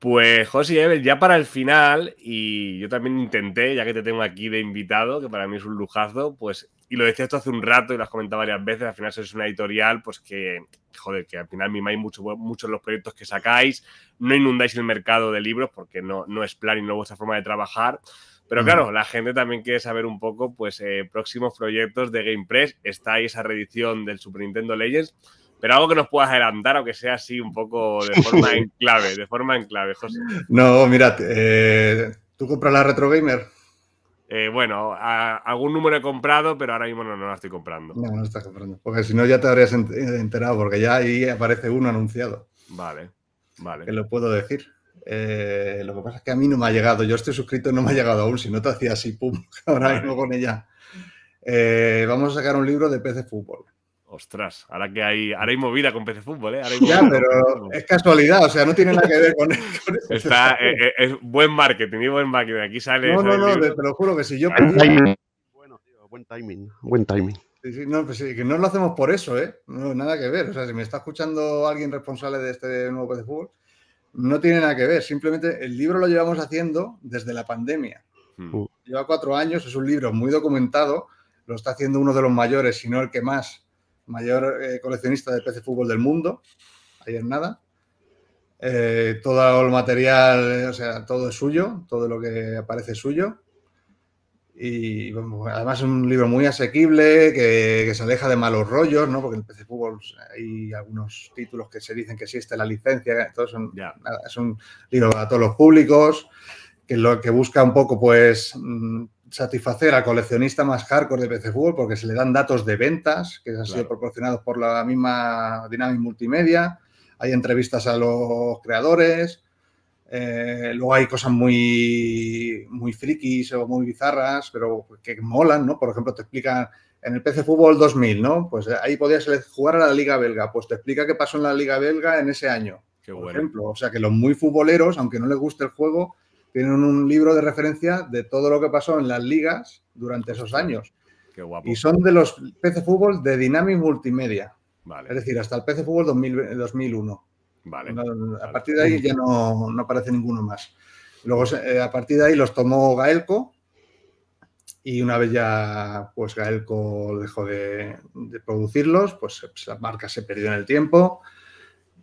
Pues José y ya para el final, y yo también intenté, ya que te tengo aquí de invitado, que para mí es un lujazo, pues y lo decía esto hace un rato y lo has comentado varias veces, al final es una editorial, pues que, joder, que al final mimáis mucho, muchos los proyectos que sacáis, no inundáis el mercado de libros porque no, no es plan y no es vuestra forma de trabajar. Pero mm. claro, la gente también quiere saber un poco, pues, eh, próximos proyectos de Game Press. Está ahí esa reedición del Super Nintendo Legends. Pero algo que nos puedas adelantar, aunque sea así un poco de forma en clave, de forma en clave, José. No, mira, eh, ¿tú compras la Retro Gamer? Eh, bueno, algún número he comprado, pero ahora mismo no, lo estoy comprando. No, no estás comprando. Porque si no, ya te habrías eh, enterado, porque ya ahí aparece uno anunciado. Vale, vale. Que lo puedo decir. Eh, lo que pasa es que a mí no me ha llegado. Yo estoy suscrito, y no me ha llegado aún. Si no te hacía así, pum, ahora mismo con ella. vamos a sacar un libro de PC fútbol. Ostras, ahora que hay, ahora movida con PC Fútbol, ¿eh? Ahora ya, pero es casualidad, o sea, no tiene nada que ver con, eso. Eh, eh, es, buen marketing, buen marketing. Aquí sale. No, no, no, te, lo juro que si yo. Buen timing. buen timing, no, pues que no lo hacemos por eso, ¿eh? No, nada que ver. O sea, si me está escuchando alguien responsable de este nuevo PC Fútbol, no tiene nada que ver. Simplemente el libro lo llevamos haciendo desde la pandemia. Hmm. Lleva cuatro años, es un libro muy documentado, lo está haciendo uno de los mayores, si no el que más mayor eh, coleccionista de PC fútbol del mundo, ahí en nada. Eh, todo el material, o sea, todo es suyo, todo lo que aparece es suyo. Y bueno, además es un libro muy asequible, que, se aleja de malos rollos, ¿no? Porque en PC Fútbol hay algunos títulos que se dicen que existe la licencia, todo son, es un libro para todos los públicos, que lo que busca un poco, pues, mm, satisfacer al coleccionista más hardcore de PC Fútbol porque se le dan datos de ventas que han sido proporcionados por la misma Dynamic Multimedia, hay entrevistas a los creadores, eh, luego hay cosas muy, muy frikis o muy bizarras, pero que molan, ¿no? Por ejemplo, te explican en el PC Fútbol 2000, ¿no? Pues eh, ahí podías jugar a la Liga Belga, pues te explica qué pasó en la Liga Belga en ese año. Qué por ejemplo, o sea que los muy futboleros, aunque no les guste el juego, tienen un libro de referencia de todo lo que pasó en las ligas durante esos años. Qué guapo. Y son de los PC Fútbol de Dynamic Multimedia. Es decir, hasta el PC Fútbol 2001. A partir de ahí ya no, aparece ninguno más. Luego, eh, a partir de ahí los tomó Gaelco y una vez ya pues Gaelco dejó de, producirlos, pues, la marca se perdió en el tiempo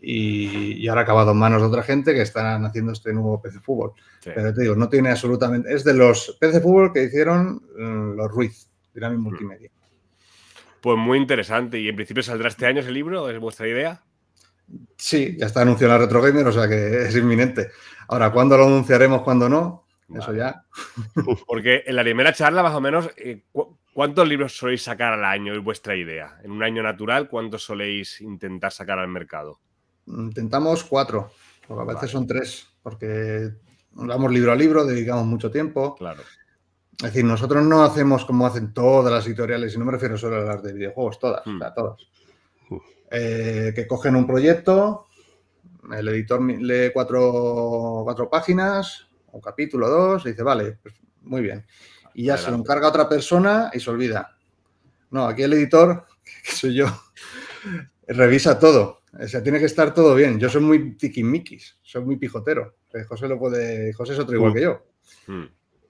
y, ahora ha acabado en manos de otra gente que están haciendo este nuevo PC Fútbol. Pero te digo, no tiene absolutamente. Es de los PC Fútbol que hicieron mm, los Ruiz, Dynamic mm. Multimedia. Pues muy interesante. ¿Y en principio saldrá este año ese libro? ¿Es vuestra idea? Sí, ya está anunciado en la Retro Gamer, o sea que es inminente. Ahora, ¿cuándo lo anunciaremos, cuándo no? Eso ya. Porque en la primera charla, más o menos, eh, ¿cuántos libros soléis sacar al año? Es vuestra idea. En un año natural, ¿cuántos soléis intentar sacar al mercado? intentamos cuatro, porque a veces son tres, porque damos libro a libro, dedicamos mucho tiempo. Claro. Es decir, nosotros no hacemos como hacen todas las editoriales, y no me refiero solo a las de videojuegos, todas, hmm. todas. Eh, que cogen un proyecto, el editor lee cuatro, páginas, un capítulo, dos, y dice, vale, pues, muy bien. Y ya se lo encarga otra persona y se olvida. No, aquí el editor, que soy yo, revisa todo. O sea, tiene que estar todo bien. Yo soy muy tiquimiquis, soy muy pijotero. Eh, José lo puede. José es otro igual mm. que yo. Mm.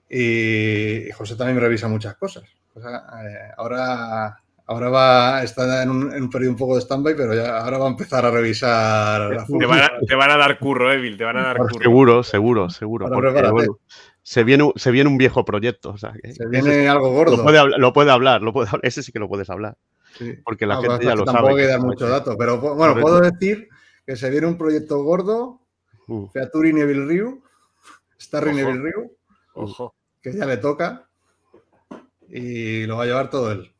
Y José también revisa muchas cosas. Eh, ahora, ahora va, está en un, en un periodo un poco de stand-by, pero ahora va a empezar a revisar. La te, van a, dar curro, Evil, te van a dar curro. Seguro, seguro, seguro. se, viene, se viene un viejo proyecto. se viene algo gordo. Lo puede, hablar, lo puede hablar. Ese sí que lo puedes hablar porque la gente ya lo tampoco sabe. Tampoco dar mucho dato, pero bueno, puedo decir que se viene un proyecto gordo, uh. Neville Ryu, Starry Ojo. Neville Ryu, que ya le toca y lo va a llevar todo él.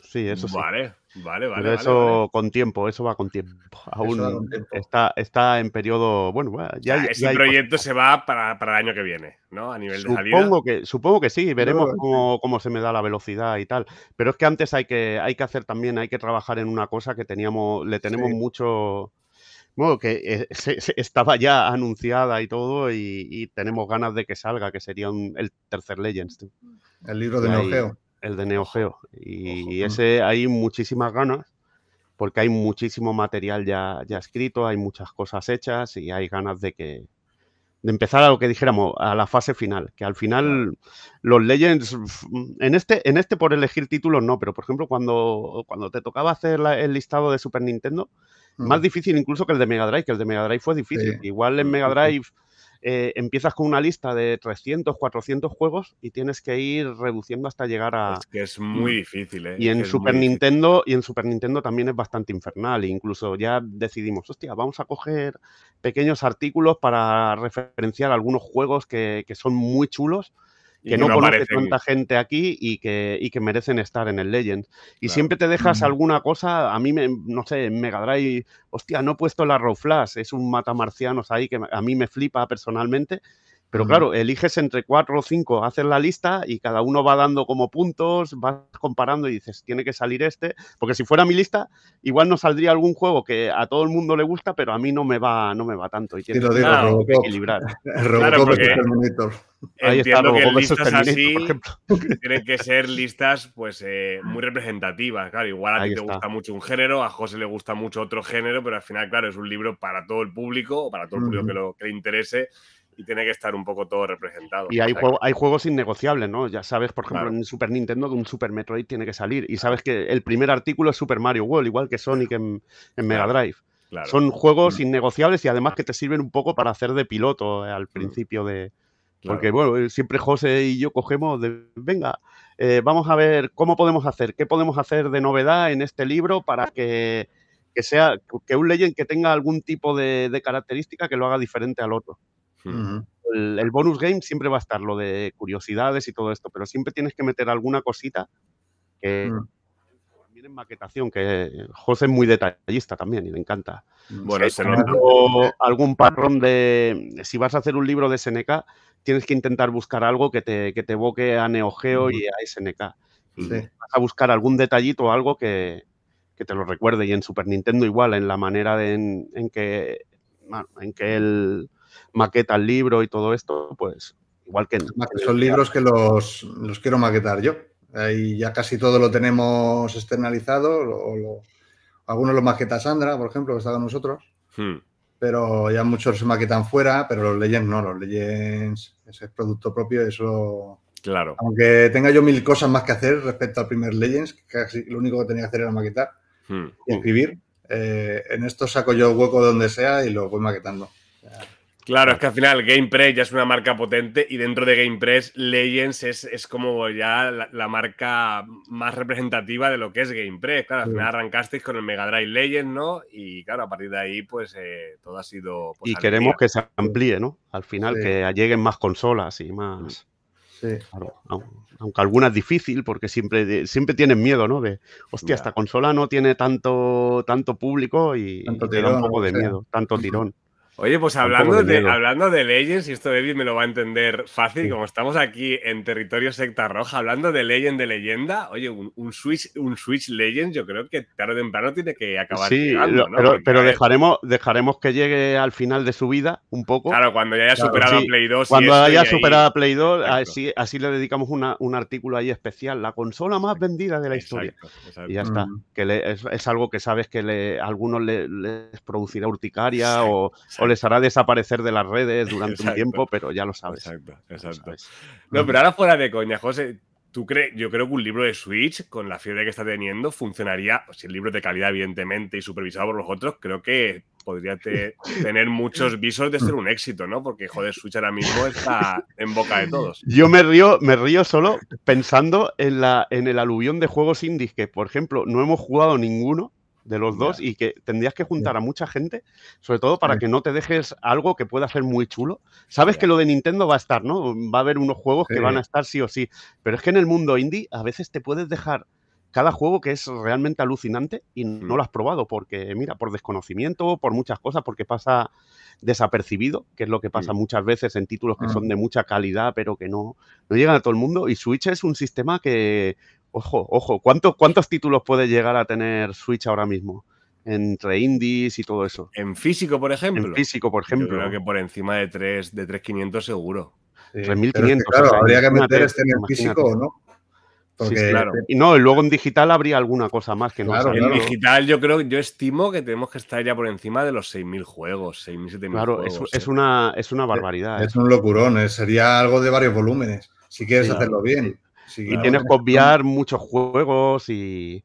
Sí, eso sí. Vale. Vale, vale. Pero eso con tiempo, eso va con tiempo. Aún Está, está en periodo. Bueno, ya, Ese proyecto se va para, el año que viene, ¿no? A nivel supongo de salida. Que, supongo que sí, veremos cómo, se me da la velocidad y tal. Pero es que antes hay que, hay que hacer también, hay que trabajar en una cosa que teníamos, le tenemos mucho. Bueno, que eh, estaba ya anunciada y todo, y, tenemos ganas de que salga, que sería el tercer Legends. El libro de Neo el de Neo Geo. Y ese hay muchísimas ganas, porque hay muchísimo material ya, ya escrito, hay muchas cosas hechas y hay ganas de que de empezar a lo que dijéramos, a la fase final, que al final los Legends, en este, en este por elegir títulos no, pero por ejemplo cuando, cuando te tocaba hacer el listado de Super Nintendo, más mm. difícil incluso que el de Mega Drive, que el de Mega Drive fue difícil, igual en Mega Drive... Eh, empiezas con una lista de 300, 400 juegos y tienes que ir reduciendo hasta llegar a... Es que es muy difícil, ¿eh? Y en, Super Nintendo, y en Super Nintendo también es bastante infernal. incluso ya decidimos, hostia, vamos a coger pequeños artículos para referenciar algunos juegos que, que son muy chulos que no, conoce tanta gente aquí y que, que merecen estar en el legend Y siempre te dejas alguna cosa, a mí, me, no sé, en Mega Drive, hostia, no he puesto la Row Flash, es un marcianos ahí que a mí me flipa personalmente pero claro, eliges entre cuatro o cinco, haces la lista y cada uno va dando como puntos, vas comparando y dices, tiene que salir este, porque si fuera mi lista, igual no saldría algún juego que a todo el mundo le gusta, pero a mí no me va, no me va tanto y tiene que que equilibrar. Claro, Ahí que listas así tienen que ser listas pues eh, muy representativas, claro, igual a ti te gusta mucho un género, a José le gusta mucho otro género, pero al final claro, es un libro para todo el público, o para todo el público que le interese y tiene que estar un poco todo representado. Y hay, hay juegos innegociables, ¿no? Ya sabes, por ejemplo, en Super Nintendo que un Super Metroid tiene que salir y sabes que el primer artículo es Super Mario World, igual que Sonic en, Mega Drive. Son juegos mm. innegociables y además ah. que te sirven un poco para hacer de piloto eh, al mm. principio de... Porque, bueno, eh, siempre José y yo cogemos de, venga, eh, vamos a ver cómo podemos hacer, qué podemos hacer de novedad en este libro para que, sea, que un legend que tenga algún tipo de característica que lo haga diferente al otro el, bonus game siempre va a estar lo de curiosidades y todo esto, pero siempre tienes que meter alguna cosita que mm. maquetación, que José es muy detallista también y le encanta. Bueno, si algún parrón de si vas a hacer un libro de SNK, tienes que intentar buscar algo que te, que te evoque a Neo y a SNK. Vas a buscar algún detallito o algo que, te lo recuerde. Y en Super Nintendo igual, en la manera en, en, que, en que el, Maqueta el libro y todo esto, pues igual que... Son libros que los, quiero maquetar yo. Ahí ya casi todo lo tenemos externalizado. O lo, algunos los maqueta Sandra, por ejemplo, que está con nosotros. Hmm. Pero ya muchos se maquetan fuera, pero los Legends no, los Legends es producto propio, eso... Claro. Aunque tenga yo mil cosas más que hacer respecto al primer Legends, que casi lo único que tenía que hacer era maquetar hmm. y escribir, eh, en esto saco yo hueco donde sea y lo voy maquetando. Claro, es que al final GamePress ya es una marca potente y dentro de GamePress Legends es, es como ya la, marca más representativa de lo que es GamePress. Claro, al final arrancasteis con el Mega Drive Legends, ¿no? Y claro, a partir de ahí pues eh, todo ha sido... Pues, y queremos que se amplíe, ¿no? Al final que lleguen más consolas y más... Sí. aunque alguna es difícil porque siempre, siempre tienen miedo, ¿no? De, hostia, esta consola no tiene tanto, tanto público y, te da un poco de miedo, tanto tirón. Oye, pues hablando de, hablando de Legends, y esto David me lo va a entender fácil, como estamos aquí en territorio secta roja, hablando de Legend de leyenda, oye, un, Switch, un Switch Legends, yo creo que tarde o temprano tiene que acabar. Sí, pero, dejaremos, dejaremos que llegue al final de su vida un poco. Claro, cuando ya haya superado a Play 2. Cuando haya superado a Play 2, así, así le dedicamos una, un artículo ahí especial, la consola más vendida de la historia. y ya está. Mm. Que es, algo que sabes que le, a algunos les producirá urticaria o o les hará desaparecer de las redes durante un tiempo, pero ya lo sabes. Exacto, exacto. No, pero ahora fuera de coña, José, ¿Tú crees? Yo creo que un libro de Switch, con la fiebre que está teniendo, funcionaría. Si el libro es de calidad, evidentemente, y supervisado por los otros, creo que podría tener muchos visos de ser un éxito, ¿no? Porque, joder, Switch ahora mismo está en boca de todos. Yo me río, me río solo pensando en, la, en el aluvión de juegos indies, que, por ejemplo, no hemos jugado ninguno de los dos y que tendrías que juntar a mucha gente, sobre todo para que no te dejes algo que pueda ser muy chulo. Sabes que lo de Nintendo va a estar, ¿no? Va a haber unos juegos que van a estar sí o sí, pero es que en el mundo indie a veces te puedes dejar cada juego que es realmente alucinante y no mm. lo has probado porque, mira, por desconocimiento, por muchas cosas, porque pasa desapercibido, que es lo que pasa mm. muchas veces en títulos que mm. son de mucha calidad, pero que no llegan a todo el mundo. Y Switch es un sistema que Ojo, ojo, ¿cuántos, títulos puede llegar a tener Switch ahora mismo? Entre indies y todo eso. En físico, por ejemplo. En físico, por ejemplo. Yo creo que por encima de de 3.500 seguro. 3.500. claro, habría que meter este en el físico o no. Sí, claro. Este y no, luego en digital habría alguna cosa más que no. En digital yo creo, yo estimo que tenemos que estar ya por encima de los 6.000 juegos, 6.000, 7.000 claro, juegos. Claro, es, una, es una barbaridad. Es, ¿eh? un locurón, ¿eh? sería algo de varios volúmenes, si quieres hacerlo bien y tienes que obviar muchos juegos y.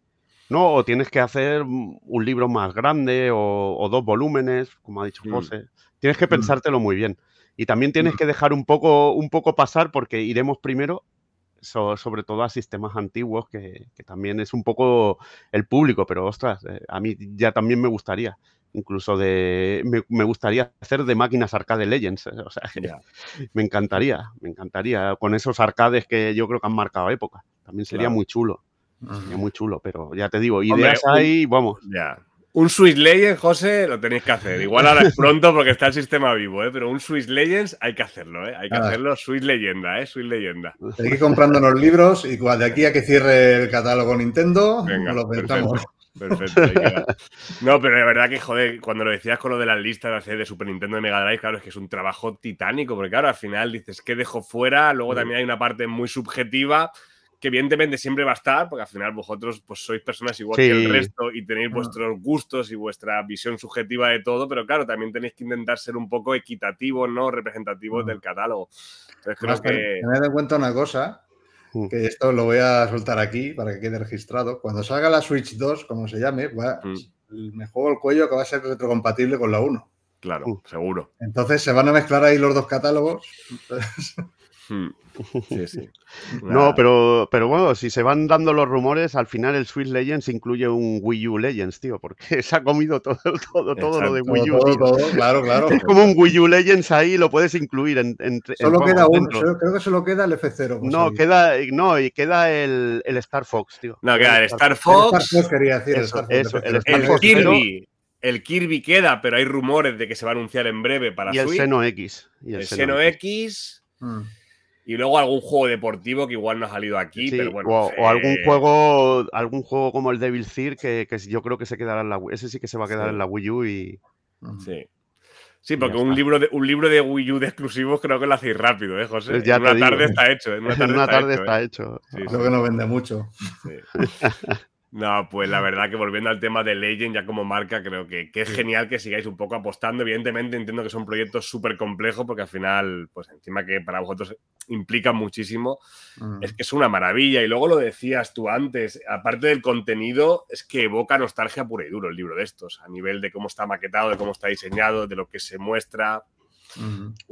No, o tienes que hacer un libro más grande o, dos volúmenes, como ha dicho mm. José. Tienes que mm. pensártelo muy bien. Y también tienes mm. que dejar un poco, un poco pasar, porque iremos primero sobre todo a sistemas antiguos, que, también es un poco el público, pero ostras, eh, a mí ya también me gustaría incluso de. Me, gustaría hacer de máquinas arcade Legends. ¿eh? O sea, me encantaría, me encantaría. Con esos arcades que yo creo que han marcado época. También sería muy chulo. Sería muy chulo, pero ya te digo, ideas hay, vamos. Ya. Un Swiss Legends, José, lo tenéis que hacer. Igual ahora es pronto porque está el sistema vivo, ¿eh? pero un Swiss Legends hay que hacerlo, ¿eh? hay que ah. hacerlo. Swiss Leyenda, ¿eh? Swiss Leyenda. Seguir comprando los libros y de aquí a que cierre el catálogo Nintendo, Venga, los Perfecto. no, pero la verdad que, joder, cuando lo decías con lo de las listas de Super Nintendo y Mega Drive, claro, es que es un trabajo titánico, porque claro, al final dices, ¿qué dejo fuera? Luego también hay una parte muy subjetiva que evidentemente siempre va a estar, porque al final vosotros pues sois personas igual que el resto y tenéis ah. vuestros gustos y vuestra visión subjetiva de todo, pero claro, también tenéis que intentar ser un poco equitativos, ¿no? Representativos ah. del catálogo. Entonces creo que... Tened en cuenta una cosa, Mm. que esto lo voy a soltar aquí para que quede registrado. Cuando salga la Switch 2, como se llame, va, me mm. juego el cuello que va a ser retrocompatible con la 1. Claro, mm. seguro. Entonces se van a mezclar ahí los dos catálogos. Hmm. No, pero, pero bueno, si se van dando los rumores, al final el Swiss Legends incluye un Wii U Legends, tío, porque se ha comido todo, todo, todo lo de Wii U. claro, claro. Es como un Wii U Legends ahí, lo puedes incluir. En, en solo queda uno, creo que solo queda el F0. Pues, no, queda, no, y queda el, Star Fox, tío. No, queda el Star Fox. El quería decir. el, Kirby. el Kirby queda, pero hay rumores de que se va a anunciar en breve para el Seno X. el, Seno X. Hmm. Y luego algún juego deportivo que igual no ha salido aquí, O, eh, algún juego, algún juego como el Devil Sear que, yo creo que se quedará en la Ese sí que se va a quedar en la Wii U y. Sí. Sí, porque un libro, de, un libro de Wii U de exclusivos creo que lo hacéis rápido, ¿eh, José? Pues en, una tarde está hecho. En una tarde, ¿eh? está, hecho. Creo que no vende mucho. No, pues la verdad que volviendo al tema de Legend, ya como marca, creo que, es genial que sigáis un poco apostando. Evidentemente entiendo que son proyectos súper complejos porque al final, pues encima que para vosotros implica muchísimo, es que es una maravilla. Y luego lo decías tú antes, aparte del contenido, es que evoca nostalgia pura y duro el libro de estos, a nivel de cómo está maquetado, de cómo está diseñado, de lo que se muestra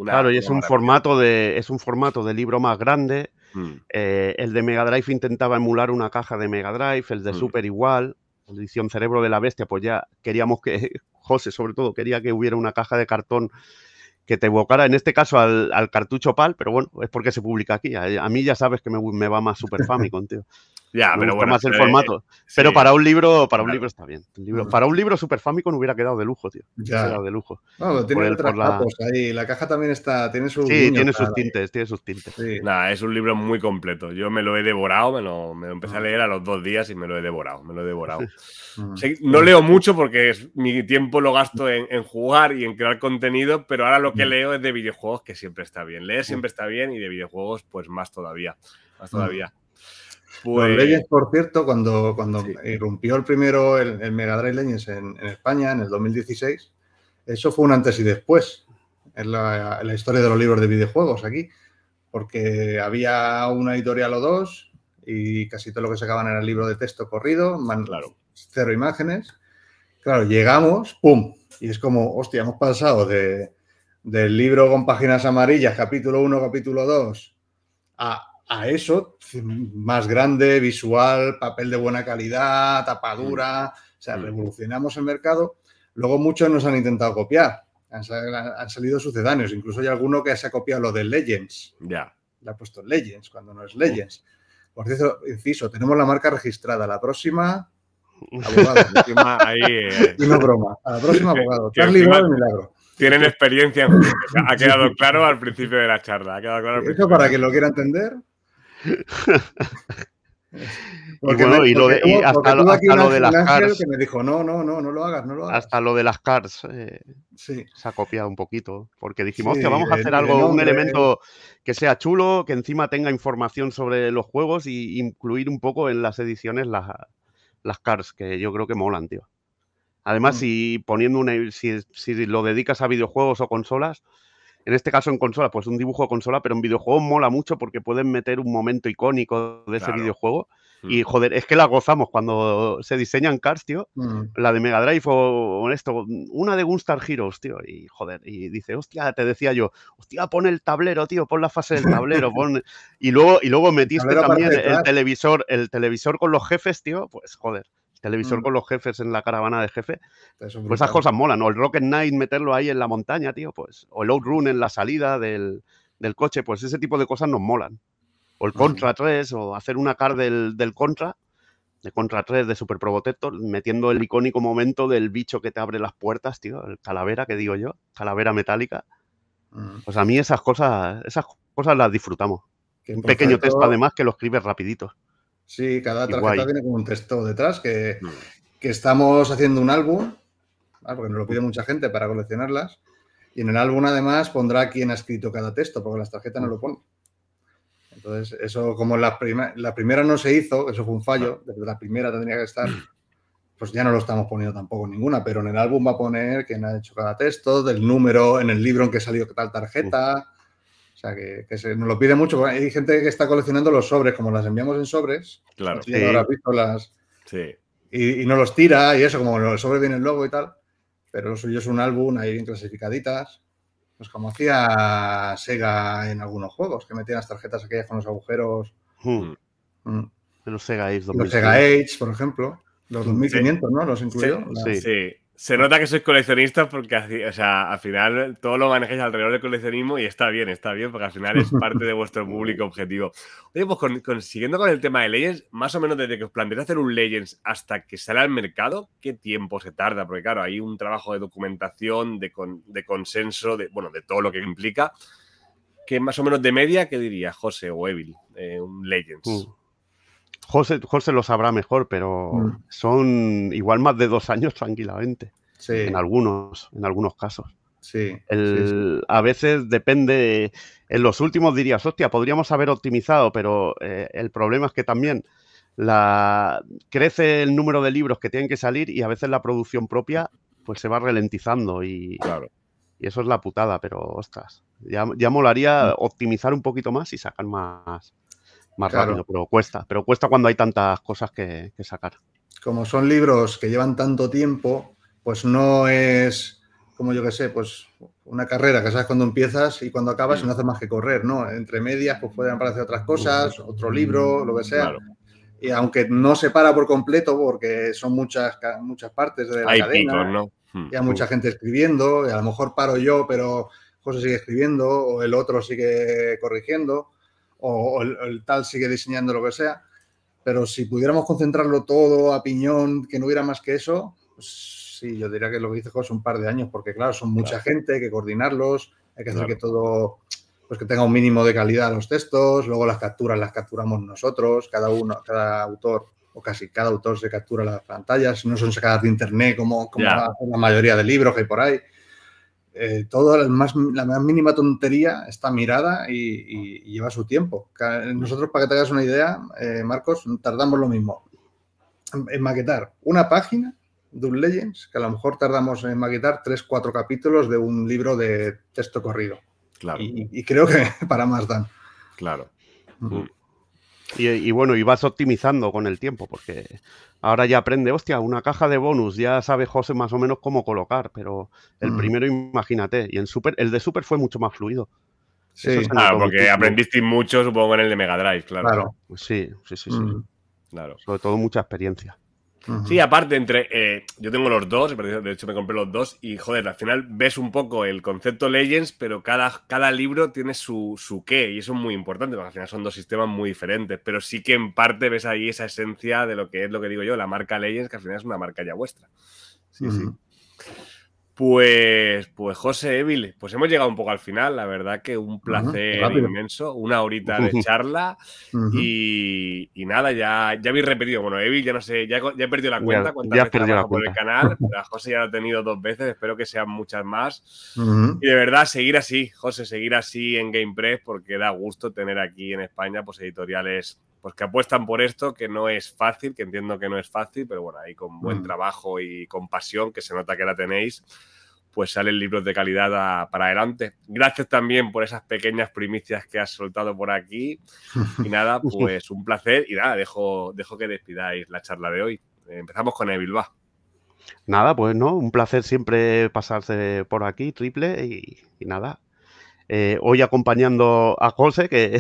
claro, y es un, formato de, es un formato de libro más grande. Mm. Eh, el de Mega Drive intentaba emular una caja de Mega Drive, el de mm. Super igual, edición Cerebro de la Bestia, pues ya queríamos que, José sobre todo, quería que hubiera una caja de cartón que te evocara, en este caso, al, cartucho PAL, pero bueno, es porque se publica aquí. A, mí ya sabes que me, me va más Super Famicom, tío. Ya, pero más el formato. Pero para un libro, para un libro está bien. para un libro Super Famicom hubiera quedado de lujo, tío. quedado de lujo. tiene el, la... ahí. La caja también está, tiene sus Sí, tiene sus, tintes, tiene sus tintes, Nada, es un libro muy completo. Yo me lo he devorado, me lo, empecé a ah. leer a los dos días y me lo he devorado, me lo he devorado. Ah. no leo mucho porque es, mi tiempo lo gasto en, en, jugar y en crear contenido, pero ahora lo que mm. leo es de videojuegos, que siempre está bien. Leer mm. siempre está bien y de videojuegos, pues más todavía. Más ah. todavía. Pues... por cierto, cuando, cuando irrumpió el primero el, Mega Drive Legends en, España, en el 2016, eso fue un antes y después en la, historia de los libros de videojuegos aquí, porque había una editorial o dos y casi todo lo que sacaban era el libro de texto corrido, claro. cero imágenes. Claro, llegamos, ¡pum! Y es como, hostia, hemos pasado del libro con páginas amarillas, capítulo 1, capítulo 2, a a eso mm, más grande, visual, papel de buena calidad, tapadura. Mm. O sea, mm. revolucionamos el mercado. Luego muchos nos han intentado copiar. Han, salido sucedáneos. Incluso hay alguno que se ha copiado lo de Legends. Ya. Le ha puesto Legends cuando no es Legends. Por cierto, inciso, tenemos la marca registrada. La próxima. Abogado. Eh. No broma. A la próxima, abogado. Charlie va Milagro tienen experiencia Ha quedado claro al principio de la charla. Ha quedado claro para que lo quiera entender y hasta, lo de las cars. no, no, no, no Hasta lo de las cars se ha copiado un poquito, porque dijimos, que vamos a hacer algo, un elemento eh. que sea chulo, que encima tenga información sobre los juegos y incluir un poco en las ediciones las, las cars, que yo creo que molan, tío. Además, mm. poniendo una, si, si lo dedicas a videojuegos o consolas, en este caso en consola, pues un dibujo de consola, pero en videojuego mola mucho porque pueden meter un momento icónico de ese videojuego. Mm. Y joder, es que la gozamos cuando se diseñan cars, tío. Mm. La de Mega Drive o, esto, una de Gunstar Heroes, tío. Y joder, y dice, hostia, te decía yo, hostia, pon el tablero, tío, pon la fase del tablero, pon. Y luego, y luego metiste también el televisor, el televisor con los jefes, tío. Pues joder televisor mm. con los jefes en la caravana de jefe. pues esas cosas molan, o el Rocket Knight meterlo ahí en la montaña, tío, pues, o el Outrun en la salida del, coche, pues ese tipo de cosas nos molan. O el Contra 3, o hacer una car del, Contra, de Contra 3 de Super Probotector. metiendo el icónico momento del bicho que te abre las puertas, tío, el calavera que digo yo, calavera metálica. Mm. Pues a mí esas cosas, esas cosas las disfrutamos. Un pequeño texto además que lo escribes rapidito. Sí, cada tarjeta tiene como un texto detrás que, mm. estamos haciendo un álbum, ah, porque nos lo pide mucha gente para coleccionarlas. Y en el álbum además pondrá quién ha escrito cada texto, porque las tarjetas no lo pone. Entonces, eso como la, la primera no se hizo, eso fue un fallo, ah. desde la primera tendría que estar, pues ya no lo estamos poniendo tampoco ninguna, pero en el álbum va a poner quién ha hecho cada texto, del número en el libro en que salió tal tarjeta, que, se nos lo pide mucho. Hay gente que está coleccionando los sobres, como las enviamos en sobres. Claro. sí. Y, no los tira y eso, como los sobres vienen luego y tal. Pero lo suyo es un álbum ahí bien clasificaditas. Pues como hacía Sega en algunos juegos, que metían las tarjetas aquellas con los agujeros. Hmm. Hmm. Hmm. Los Sega Age. por ejemplo. Los 2500, ¿no? Los incluyó. Sí, sí. Se nota que sois coleccionistas porque o al final todo lo manejáis alrededor del coleccionismo y está bien, está bien, porque al final es parte de vuestro público objetivo. Oye, pues con, siguiendo con el tema de Legends, más o menos desde que os planteéis hacer un Legends hasta que sale al mercado, ¿qué tiempo se tarda? Porque claro, hay un trabajo de documentación, de, consenso, de, bueno, de todo lo que implica. que más o menos de media, qué diría José o Evil? Eh, un Legends. Mm. José, José lo sabrá mejor, pero mm. son igual más de dos años tranquilamente. Sí. En algunos, en algunos casos. Sí, A veces depende. En los últimos dirías, hostia, podríamos haber optimizado, pero eh, el problema es que también la, crece el número de libros que tienen que salir y a veces la producción propia pues se va ralentizando y, claro. y eso es la putada, pero ostras, ya, ya molaría mm. optimizar un poquito más y sacar más, más rápido, pero cuesta. Pero cuesta cuando hay tantas cosas que, sacar. Como son libros que llevan tanto tiempo, pues no es como yo que sé, pues una carrera que sabes cuando empiezas y cuando acabas no haces más que correr, ¿no? Entre medias, pues pueden aparecer otras cosas, otro libro, lo que sea. Y aunque no se para por completo, porque son muchas, muchas partes de la hay cadena, ¿no? Hmm. mucha gente escribiendo, y a lo mejor paro yo, pero José sigue escribiendo, o el otro sigue corrigiendo o, el, tal sigue diseñando lo que sea, pero si pudiéramos concentrarlo todo a piñón, que no hubiera más que eso, pues sí, yo diría que lo que dice José un par de años, porque claro, son mucha gente, hay que coordinarlos, hay que hacer que todo, pues que tenga un mínimo de calidad los textos, luego las capturas las capturamos nosotros, cada uno, cada autor o casi cada autor se captura las pantallas, no son sacadas de internet como, la, mayoría de libros que hay por ahí eh, toda la más, mínima tontería está mirada y, lleva su tiempo. Nosotros, para que te hagas una idea, eh, Marcos, tardamos lo mismo en, maquetar una página de un Legends, que a lo mejor tardamos en maquetar tres, cuatro capítulos de un libro de texto corrido. Claro. Y, creo que para más dan. Claro. Y, bueno, y vas optimizando con el tiempo, porque ahora ya aprende, hostia, una caja de bonus, ya sabe José más o menos cómo colocar, pero el mm. primero imagínate, y en super, el de Super fue mucho más fluido. Sí, claro, ah, porque aprendiste mucho, supongo, en el de Mega Drive, claro. sí, sí, sí. sí. Mm. Claro. Sobre todo mucha experiencia. Sí, aparte, entre. Eh, yo tengo los dos, de hecho me compré los dos, y joder, al final ves un poco el concepto Legends, pero cada, cada libro tiene su, su qué, y eso es muy importante, porque al final son dos sistemas muy diferentes, pero sí que en parte ves ahí esa esencia de lo que es lo que digo yo, la marca Legends, que al final es una marca ya vuestra. Sí, sí. Pues, pues José Evil, pues hemos llegado un poco al final, la verdad que un placer inmenso, una horita de charla y, nada, ya, ya habéis repetido, bueno, Evil, ya no sé, ya, he perdido la cuenta, cuántas veces el canal, José ya lo ha tenido dos veces, espero que sean muchas más y de verdad seguir así, José, seguir así en Gamepress porque da gusto tener aquí en España pues editoriales pues que apuestan por esto, que no es fácil, que entiendo que no es fácil, pero bueno, ahí con buen mm. trabajo y con pasión, que se nota que la tenéis, pues salen libros de calidad para adelante. Gracias también por esas pequeñas primicias que has soltado por aquí. Y nada, pues un placer. Y nada, dejo, dejo que despidáis la charla de hoy. Empezamos con el Bilbao. Nada, pues no, un placer siempre pasarse por aquí, triple, y nada, eh, hoy acompañando a Jose que,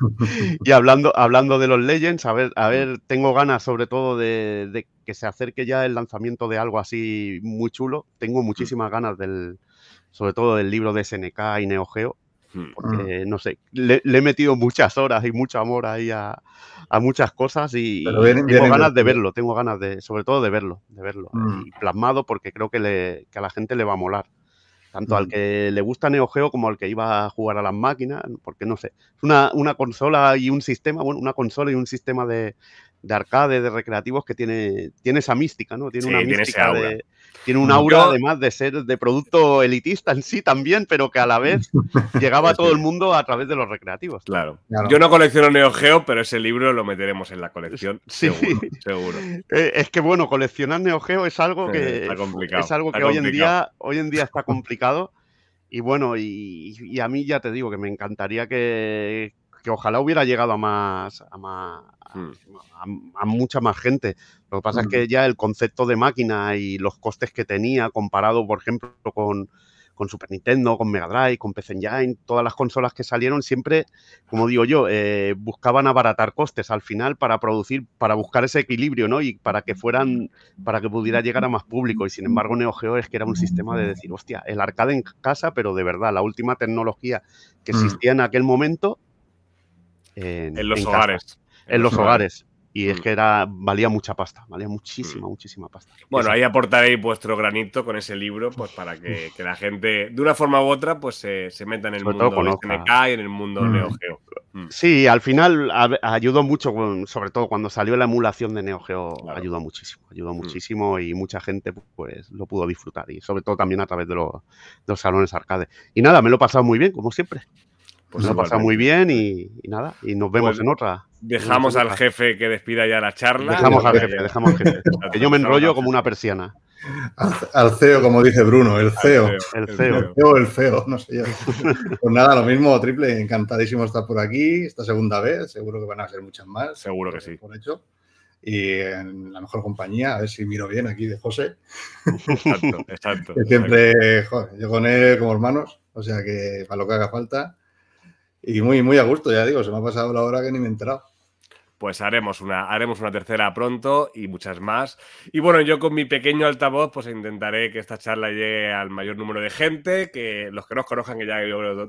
y hablando, hablando de los Legends. A ver, a ver, tengo ganas sobre todo de, que se acerque ya el lanzamiento de algo así muy chulo. Tengo mm. muchísimas ganas del, sobre todo del libro de SNK y NeoGeo, mm. Porque, mm. no sé, le, he metido muchas horas y mucho amor ahí a, muchas cosas y, tengo ganas de verlo, tengo ganas de, sobre todo de verlo, de verlo eh, plasmado porque creo que, le, que a la gente le va a molar tanto al que le gusta Neo Geo como al que iba a jugar a las máquinas, porque no sé, es una, consola y un sistema, bueno, una consola y un sistema de, de arcade, de recreativos que tiene, tiene esa mística, ¿no? Tiene una mística tiene un aura además de ser de producto elitista en sí también, pero que a la vez llegaba a todo el mundo a través de los recreativos. Claro. Yo no colecciono Neo Geo, pero ese libro lo meteremos en la colección, seguro, eh, Es que bueno, coleccionar Neo Geo es algo que es algo que hoy en día hoy en día está complicado. Y bueno, y, a mí ya te digo que me encantaría que, que ojalá hubiera llegado a más, hmm. a, a, mucha más gente. Lo que pasa es que hmm. ya el concepto de máquina y los costes que tenía comparado, por ejemplo, con, con Super Nintendo, con Mega Drive, con PC Engine, todas las consolas que salieron siempre, como digo yo, eh, buscaban abaratar costes al final para producir, para buscar ese equilibrio, ¿no? Y para que fueran, para que pudiera llegar a más público. Y sin embargo, Neo Geo es que era un sistema de decir, hostia, el arcade en casa, pero de verdad, la última tecnología que hmm. existía en aquel momento en, los hogares. en, los hogares. Y es mm. que era, valía mucha pasta, valía muchísima, mm. muchísima pasta. Bueno, ahí aportaréis vuestro granito con ese libro, pues para que, la gente, de una forma u otra, pues se, metan meta en el mundo de y en el mundo mm. Neo Geo. Sí, al final ayudó mucho, sobre todo cuando salió la emulación de Neo Geo, ayudó muchísimo, ayudó muchísimo y mucha gente pues lo pudo disfrutar y sobre todo también a través de los, de los salones arcade. Y nada, me lo he pasado muy bien, como siempre. Nos pues pasa muy bien y, nada, y nos vemos pues en otra. Dejamos al jefe que despida ya la charla. Dejamos al jefe, eh, dejamos al jefe. que yo me enrollo como una persiana. Al, CEO, como dice Bruno, el CEO. El CEO. El CEO, el CEO no sé yo. Pues nada, lo mismo, triple, encantadísimo estar por aquí, esta segunda vez, seguro que van a ser muchas más. Seguro que sí. Por hecho y en la mejor compañía, a ver si miro bien aquí de José. Exacto, exacto. siempre, yo con él como hermanos, o sea que para lo que haga falta y muy, muy a gusto, ya digo, se me ha pasado la hora que ni me he pues haremos una, haremos una tercera pronto y muchas más. Y bueno, yo con mi pequeño altavoz, pues intentaré que esta charla llegue al mayor número de gente, que los que nos conozcan, que ya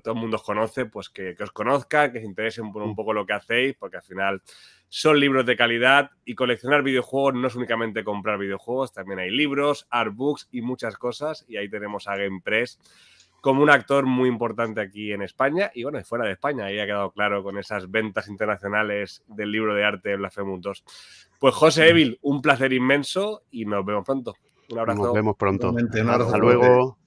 todo el mundo os conoce, pues que, os conozcan, que se interesen por un mm. poco lo que hacéis, porque al final son libros de calidad y coleccionar videojuegos no es únicamente comprar videojuegos, también hay libros, artbooks y muchas cosas. Y ahí tenemos a Game Press como un actor muy importante aquí en España y bueno, fuera de España, ahí ha quedado claro con esas ventas internacionales del libro de arte Blasphemous 2. Pues José Evil, un placer inmenso y nos vemos pronto. Un abrazo. Nos vemos pronto. Hasta luego.